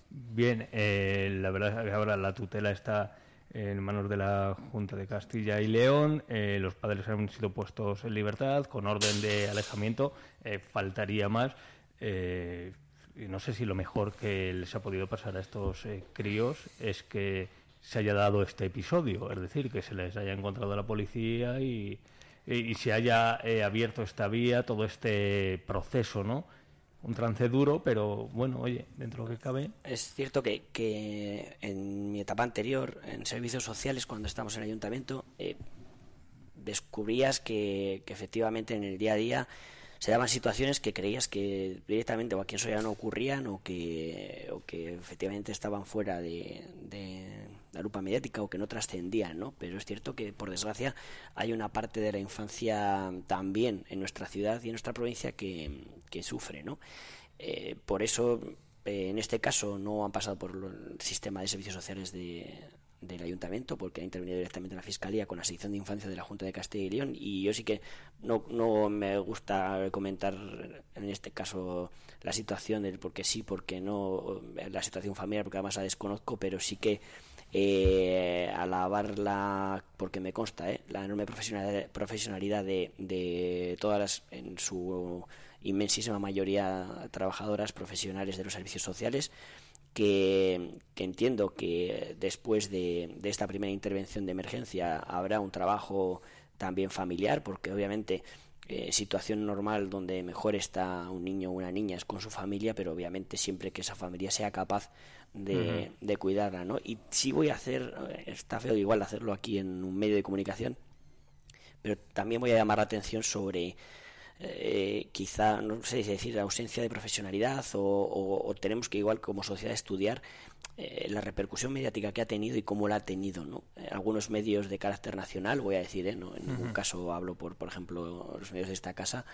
Bien, eh, la verdad es que ahora la tutela está en manos de la Junta de Castilla y León. Eh, los padres han sido puestos en libertad con orden de alejamiento. Eh, faltaría más. no sé si lo mejor que les ha podido pasar a estos críos es que se haya dado este episodio, es decir, que se les haya encontrado la policía y, y se haya abierto esta vía, todo este proceso, ¿no? un trance duro, pero bueno, oye, dentro de lo que cabe. Es cierto que, en mi etapa anterior, en servicios sociales, cuando estamos en ayuntamiento, eh, descubrías que, efectivamente en el día a día se daban situaciones que creías que directamente o aquí eso ya no ocurrían o que, o que efectivamente estaban fuera de, de la lupa mediática o que no trascendían, ¿no? Pero es cierto que, por desgracia, hay una parte de la infancia también en nuestra ciudad y en nuestra provincia que, que sufre, ¿no? Eh, por eso, eh, en este caso, no han pasado por el sistema de servicios sociales del ayuntamiento, porque ha intervenido directamente la Fiscalía con la sección de infancia de la Junta de Castilla y León, y yo sí que no, me gusta comentar en este caso la situación del porque sí, porque no, la situación familiar, porque además la desconozco, pero sí que eh, alabarla, porque me consta, eh, la enorme profesionalidad, de, de todas las, en su inmensísima mayoría trabajadoras profesionales de los servicios sociales que, entiendo que después de, esta primera intervención de emergencia habrá un trabajo también familiar porque obviamente eh, situación normal donde mejor está un niño o una niña es con su familia, pero obviamente siempre que esa familia sea capaz de, cuidarla, ¿no? Y sí voy a hacer, eh, está feo igual hacerlo aquí en un medio de comunicación, pero también voy a llamar la atención sobre eh, quizá, no sé si decir, ausencia de profesionalidad o, tenemos que igual como sociedad estudiar eh, la repercusión mediática que ha tenido y cómo la ha tenido. ¿no? Eh, algunos medios de carácter nacional, voy a decir, no, en ningún caso hablo por, por ejemplo, los medios de esta casa,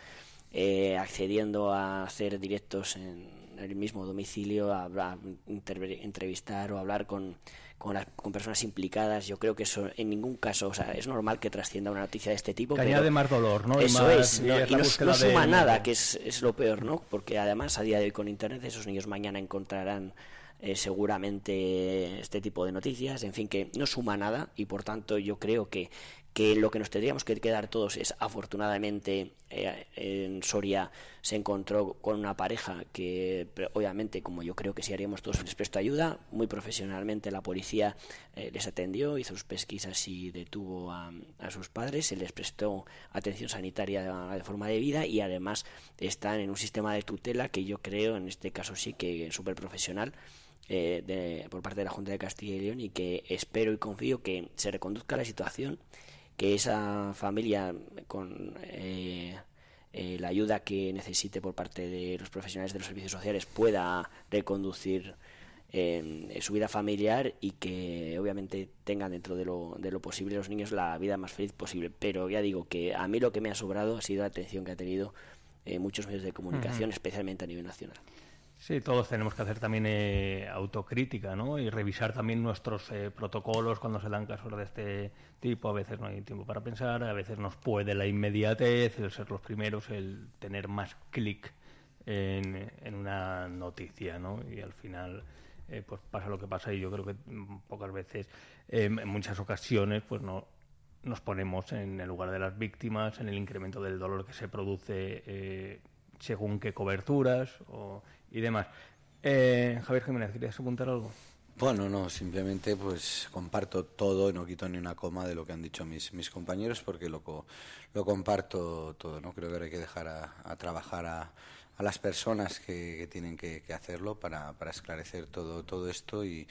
accediendo a hacer directos en el mismo domicilio, a entrevistar o hablar con con, las, personas implicadas. Yo creo que eso en ningún caso, o sea, es normal que trascienda una noticia de este tipo. Que de más dolor, ¿no? es, ¿no? suma nada, que es, es lo peor, ¿no? Porque además a día de hoy con Internet esos niños mañana encontrarán eh, seguramente este tipo de noticias, en fin, que no suma nada y por tanto yo creo que, que lo que nos tendríamos que quedar todos es, afortunadamente, eh, en Soria se encontró con una pareja que, obviamente, como yo creo que si haríamos todos, les prestó ayuda. Muy profesionalmente la policía eh, les atendió, hizo sus pesquisas y detuvo a, a, sus padres, se les prestó atención sanitaria de forma debida y además están en un sistema de tutela que yo creo, en este caso sí que es súper profesional. Eh, por parte de la Junta de Castilla y León y que espero y confío que se reconduzca la situación que esa familia con eh, eh, la ayuda que necesite por parte de los profesionales de los servicios sociales pueda reconducir em, eh, su vida familiar y que obviamente tengan dentro de lo, de lo posible los niños la vida más feliz posible. Pero ya digo que a mí lo que me ha sobrado ha sido la atención que ha tenido muchos medios de comunicación, especialmente a nivel nacional. Sí, todos tenemos que hacer también eh, autocrítica, ¿no? Y revisar también nuestros eh, protocolos cuando se dan casos de este tipo. A veces no hay tiempo para pensar, a veces nos puede la inmediatez, el ser los primeros, el tener más clic en, una noticia, ¿no? Y al final... Eh, pues pasa lo que pasa y yo creo que mm, pocas veces, em, en muchas ocasiones, pues no, nos ponemos en el lugar de las víctimas, en el incremento del dolor que se produce según qué coberturas o y demás. Eh, Javier Jiménez, ¿querías apuntar algo? Bueno, no, simplemente pues comparto todo, y no quito ni una coma de lo que han dicho mis, compañeros porque lo, comparto todo, ¿no? Creo que ahora hay que dejar a, a trabajar a, a las personas que, tienen que, hacerlo para, esclarecer todo, todo esto y,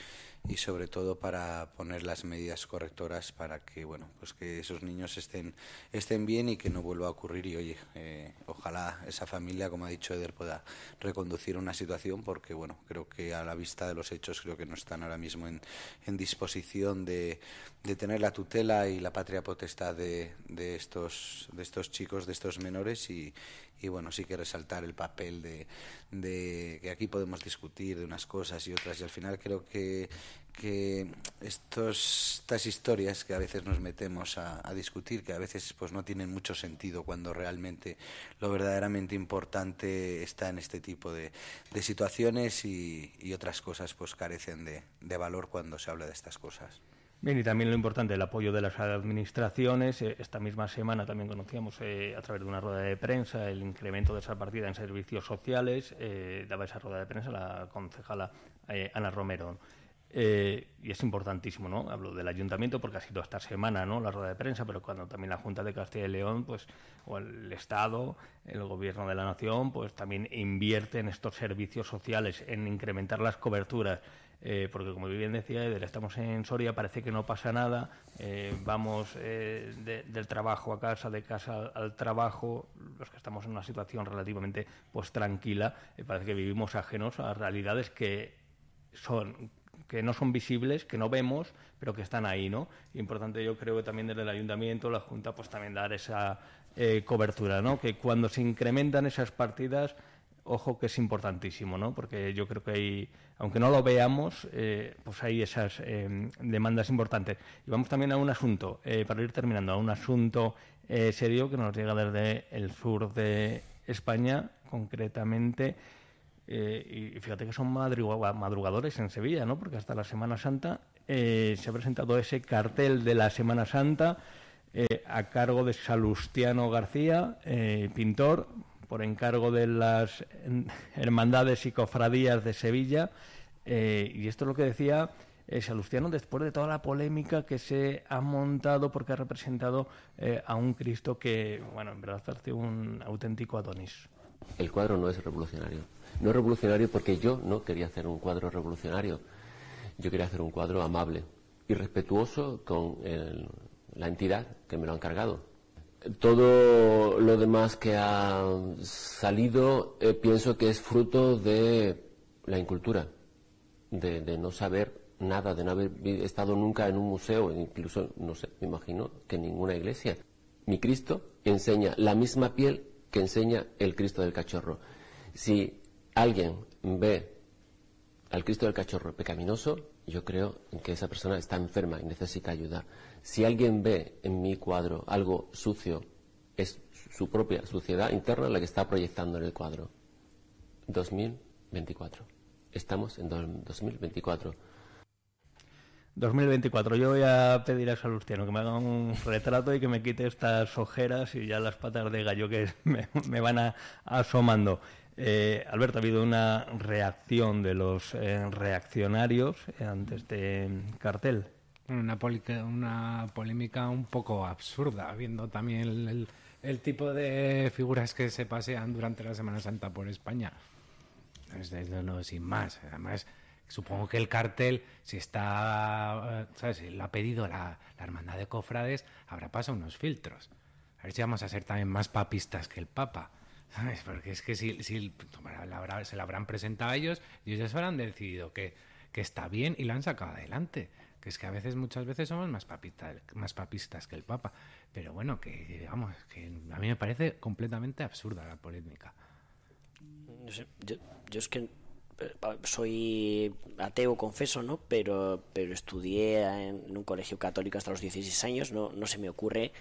sobre todo para poner las medidas correctoras para que bueno pues que esos niños estén estén bien y que no vuelva a ocurrir y oye eh, ojalá esa familia como ha dicho Eder pueda reconducir una situación porque bueno creo que a la vista de los hechos creo que no están ahora mismo en, en disposición de, de, tener la tutela y la patria potestad de, de estos de estos chicos de estos menores y, y bueno, sí que resaltar el papel de, de, que aquí podemos discutir de unas cosas y otras y al final creo que, que estos, estas historias que a veces nos metemos a, discutir, que a veces pues no tienen mucho sentido cuando realmente lo verdaderamente importante está en este tipo de, situaciones y, y, otras cosas pues carecen de valor cuando se habla de estas cosas. Bien, y también lo importante, el apoyo de las administraciones. Eh, esta misma semana también conocíamos eh, a través de una rueda de prensa el incremento de esa partida en servicios sociales. Eh, daba esa rueda de prensa la concejala Ana Romero. y es importantísimo, ¿no? Hablo del ayuntamiento porque ha sido esta semana, ¿no? La rueda de prensa, pero cuando también la Junta de Castilla y León, pues, o el Estado, el Gobierno de la Nación, pues también invierte en estos servicios sociales, en incrementar las coberturas, eh, porque como bien decía Eder, estamos en Soria, parece que no pasa nada, eh, vamos eh, del trabajo a casa, de casa al, trabajo, los que estamos en una situación relativamente pues tranquila, parece que vivimos ajenos a realidades que son que no son visibles, que no vemos, pero que están ahí, ¿no? Importante yo creo que también desde el ayuntamiento, la Junta, pues también dar esa cobertura, ¿no? Que cuando se incrementan esas partidas, ojo que es importantísimo, ¿no? Porque yo creo que hay, aunque no lo veamos, eh, pues hay esas em, demandas importantes. Y vamos también a un asunto, eh, para ir terminando, a un asunto eh, serio que nos llega desde el sur de España, concretamente. y fíjate que son madrugadores en Sevilla, ¿no? Porque hasta la Semana Santa se ha presentado ese cartel de la Semana Santa a cargo de Salustiano García, pintor, por encargo de las hermandades y cofradías de Sevilla. Eh, y esto es lo que decía eh, Salustiano después de toda la polémica que se ha montado porque ha representado eh, a un Cristo que, bueno, en verdad hace un auténtico Adonis. El cuadro no es revolucionario. No es revolucionario porque yo no quería hacer un cuadro revolucionario. Yo quería hacer un cuadro amable y respetuoso con la entidad que me lo ha encargado todo lo demás que ha salido eh, pienso que es fruto de la incultura, de, de, no saber nada, de no haber estado nunca en un museo, incluso, no sé, me imagino que ninguna iglesia. Mi Cristo enseña la misma piel que enseña el Cristo del cachorro. Si alguien ve al Cristo del cachorro pecaminoso, yo creo que esa persona está enferma y necesita ayuda. Si alguien ve en mi cuadro algo sucio, es su propia suciedad interna la que está proyectando en el cuadro. 2024. Estamos en 2024. 2024. Yo voy a pedir a Salustiano que me haga un retrato y que me quite estas ojeras y ya las patas de gallo que me, van asomando. Eh, Alberto, ha habido una reacción de los eh, reaccionarios eh, ante este mm, cartel. Una, polémica un poco absurda, viendo también el, tipo de figuras que se pasean durante la Semana Santa por España. no, sin más. Además, supongo que el cartel, si está, lo ha pedido la, la hermandad de cofrades, habrá pasado unos filtros. A ver si vamos a ser también más papistas que el Papa. Porque es que si, la, se la habrán presentado a ellos, ellos ya se habrán decidido que, que está bien y la han sacado adelante. Que es que a veces, muchas veces somos más, papistas más papistas que el Papa. Pero bueno, que que a mí me parece completamente absurda la polémica. yo, yo es que eh, soy ateo, confeso, ¿no? Pero, pero estudié en un colegio católico hasta los 16 años, no, no se me ocurre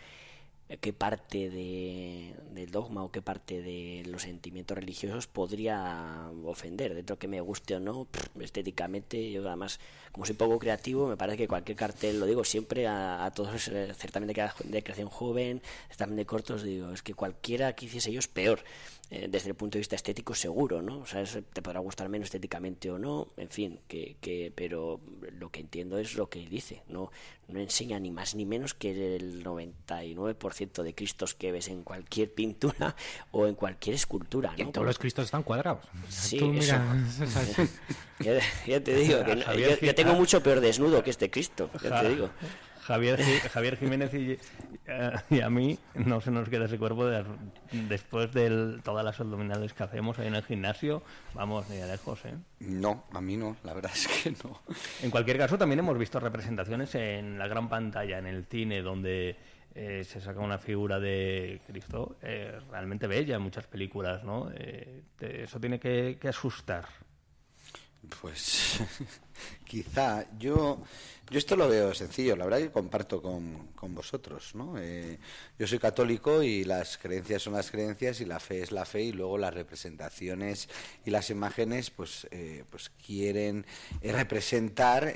qué parte de, del dogma o qué parte de los sentimientos religiosos podría ofender, dentro que me guste o no, estéticamente, yo además, como soy poco creativo, me parece que cualquier cartel, lo digo siempre a, todos, eh, ciertamente que de creación joven, también de cortos, digo, es que cualquiera que hiciese ellos peor, eh, desde el punto de vista estético seguro, ¿no? O sea, te podrá gustar menos estéticamente o no, en fin, que, que, pero lo que entiendo es lo que dice, no, no enseña ni más ni menos que el 99% de cristos que ves en cualquier pintura o en cualquier escultura, ¿no? todos los cristos están cuadrados. Sí, ya, te digo, yo tengo ah. mucho peor desnudo que este Cristo, ya te digo. Javier, Jiménez eh, y, a mí no se nos queda ese cuerpo después de todas las abdominales que hacemos ahí en el gimnasio. Vamos, ni de lejos, ¿eh? No, a mí no, la verdad es que no. En cualquier caso, también hemos visto representaciones en la gran pantalla, en el cine, donde eh, se saca una figura de Cristo eh, realmente bella en muchas películas, ¿no? eso tiene que, que asustar. Pues Quizá yo, yo esto lo veo sencillo, la verdad que comparto con, con vosotros. ¿no? Eh, yo soy católico y las creencias son las creencias y la fe es la fe y luego las representaciones y las imágenes pues, eh, pues quieren eh, representar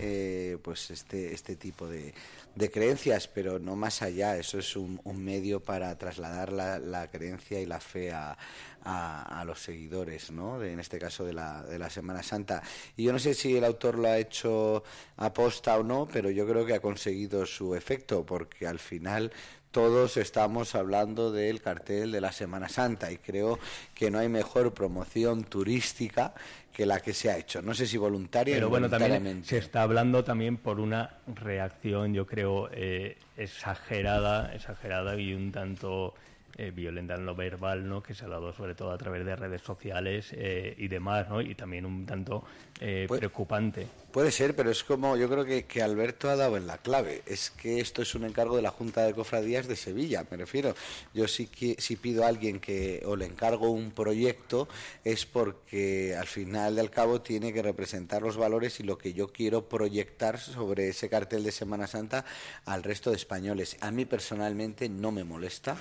pues este, este tipo de, de creencias, pero no más allá. Eso es un, medio para trasladar la, la, creencia y la fe a, a, los seguidores, ¿no? en este caso de la, de la Semana Santa. Y yo no sé si el autor lo ha hecho aposta o no, pero yo creo que ha conseguido su efecto, porque al final todos estamos hablando del cartel de la Semana Santa y creo que no hay mejor promoción turística que la que se ha hecho. No sé si voluntaria Pero bueno, también se está hablando también por una reacción, yo creo, eh, exagerada, exagerada y un tanto eh, violenta en lo verbal, ¿no? que se ha dado sobre todo a través de redes sociales eh, y demás, ¿no? y también un tanto eh, preocupante. Puede ser, pero es como yo creo que, que, Alberto ha dado en la clave. Es que esto es un encargo de la Junta de Cofradías de Sevilla, me refiero. Yo sí si pido a alguien que o le encargo un proyecto es porque al final del cabo tiene que representar los valores y lo que yo quiero proyectar sobre ese cartel de Semana Santa al resto de españoles. A mí personalmente no me molesta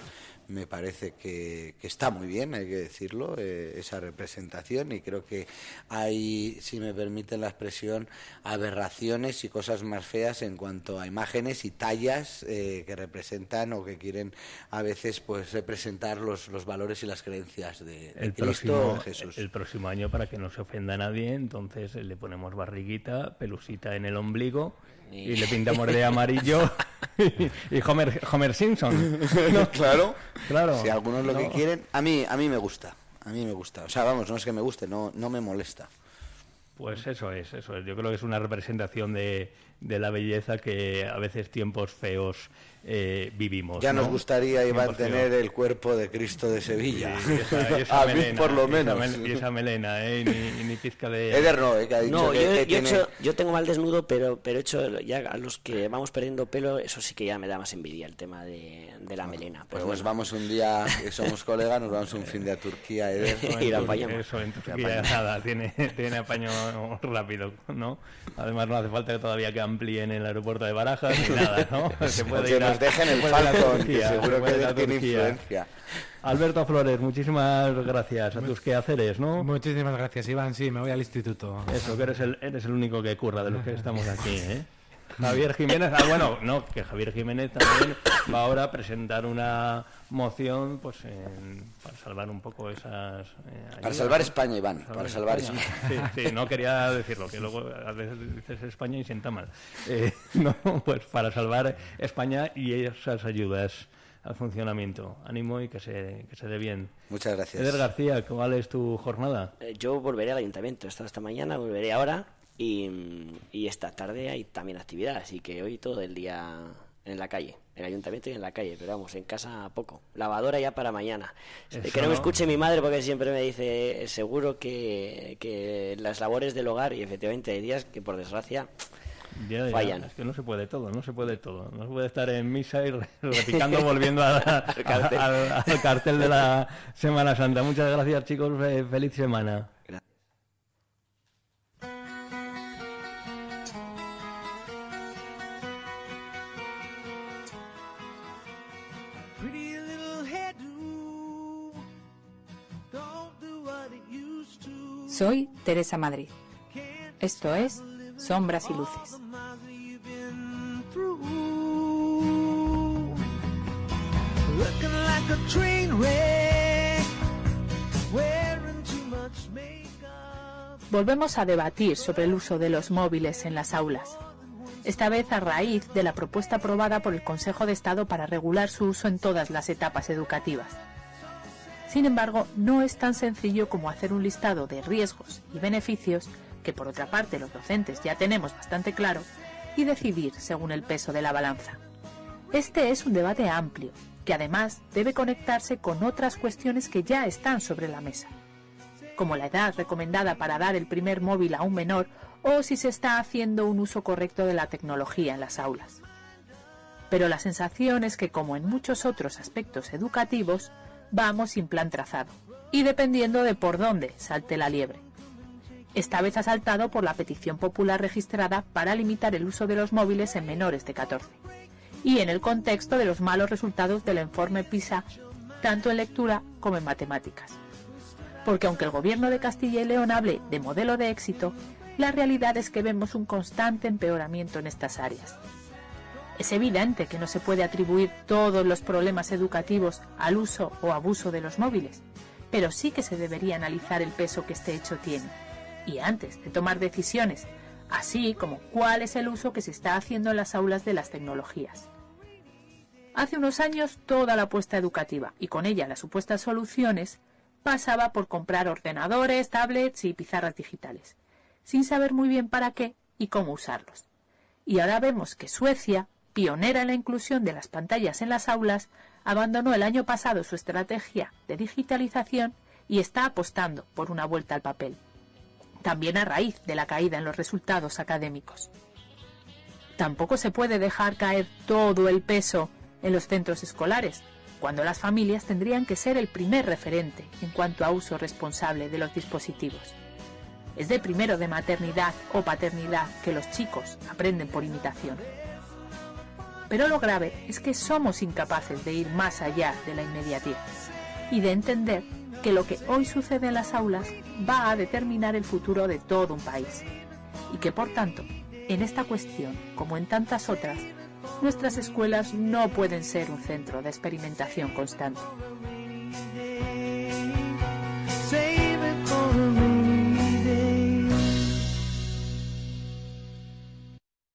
me parece que, está muy bien, hay que decirlo, eh, esa representación y creo que hay, si me me permiten la expresión, aberraciones y cosas más feas en cuanto a imágenes y tallas eh, que representan o que quieren a veces pues representar los, valores y las creencias de, el Cristo próximo, Jesús. El próximo año, para que no se ofenda a nadie, entonces eh, le ponemos barriguita, pelusita en el ombligo y, le pintamos de amarillo. y Homer, Homer Simpson. Claro, claro. Si algunos lo que quieren, a mí, a mí me gusta. A mí me gusta. O sea, vamos, no es que me guste, no, no me molesta. Pues eso es, eso es. Yo creo que es una representación de, de la belleza que a veces tiempos feos eh, vivimos. Ya nos gustaría, a tener el cuerpo de Cristo de Sevilla. a mí, por lo menos. Y esa melena, ¿eh? ni, pizca de. Eder no, yo, tengo mal desnudo, pero, pero hecho ya a los que vamos perdiendo pelo, eso sí que ya me da más envidia el tema de, la melena. Pues, vamos un día, que somos colegas, nos vamos un fin de a Turquía, y la apañamos. tiene, tiene apaño rápido, ¿no? Además, no hace falta que todavía que amplíen el aeropuerto de Barajas ni nada, ¿no? puede dejen el Alberto Flores, muchísimas gracias a tus quehaceres, ¿no? Muchísimas gracias, Iván. Sí, me voy al instituto. Eso, que eres el, eres el único que curra de los que estamos aquí, ¿eh? Javier Jiménez. Ah, bueno, no, que Javier Jiménez también va ahora a presentar una moción pues para salvar un poco esas. Eh, para salvar España, Iván. Para, para salvar España. Sí, sí, no quería decirlo, que luego a veces dices España y sienta mal. Eh, no, pues para salvar España y esas ayudas al funcionamiento. Ánimo y que se, que se dé bien. Muchas gracias. Eder García, ¿cuál es tu jornada? Eh, yo volveré al ayuntamiento. He estado esta mañana, volveré ahora y, esta tarde hay también actividad, así que hoy todo el día en la calle, en el ayuntamiento y en la calle, pero vamos, en casa poco. Lavadora ya para mañana. Eh, que no me escuche mi madre porque siempre me dice, eh, seguro que, que las labores del hogar, y efectivamente hay días que por desgracia fallan. Es que no se puede todo, no se puede todo. No se puede estar en misa y repicando, volviendo al, cartel de la Semana Santa. Muchas gracias, chicos. Feliz semana. Soy Teresa Madrid. Esto es Sombras y Luces. Volvemos a debatir sobre el uso de los móviles en las aulas, esta vez a raíz de la propuesta aprobada por el Consejo de Estado para regular su uso en todas las etapas educativas. Sin embargo, no es tan sencillo como hacer un listado de riesgos y beneficios, que por otra parte los docentes ya tenemos bastante claro, y decidir según el peso de la balanza. Este es un debate amplio, que además debe conectarse con otras cuestiones que ya están sobre la mesa, como la edad recomendada para dar el primer móvil a un menor o si se está haciendo un uso correcto de la tecnología en las aulas. Pero la sensación es que, como en muchos otros aspectos educativos, vamos sin plan trazado, y dependiendo de por dónde salte la liebre. Esta vez asaltado por la petición popular registrada para limitar el uso de los móviles en menores de 14, y en el contexto de los malos resultados del informe PISA, tanto en lectura como en matemáticas. Porque aunque el gobierno de Castilla y León hable de modelo de éxito, la realidad es que vemos un constante empeoramiento en estas áreas, es evidente que no se puede atribuir todos los problemas educativos al uso o abuso de los móviles, pero sí que se debería analizar el peso que este hecho tiene. Y antes de tomar decisiones, así como cuál es el uso que se está haciendo en las aulas de las tecnologías. Hace unos años toda la apuesta educativa y con ella las supuestas soluciones pasaba por comprar ordenadores, tablets y pizarras digitales, sin saber muy bien para qué y cómo usarlos. Y ahora vemos que Suecia pionera en la inclusión de las pantallas en las aulas, abandonó el año pasado su estrategia de digitalización y está apostando por una vuelta al papel, también a raíz de la caída en los resultados académicos. Tampoco se puede dejar caer todo el peso en los centros escolares, cuando las familias tendrían que ser el primer referente en cuanto a uso responsable de los dispositivos. Es de primero de maternidad o paternidad que los chicos aprenden por imitación. Pero lo grave es que somos incapaces de ir más allá de la inmediatez y de entender que lo que hoy sucede en las aulas va a determinar el futuro de todo un país y que por tanto, en esta cuestión, como en tantas otras, nuestras escuelas no pueden ser un centro de experimentación constante.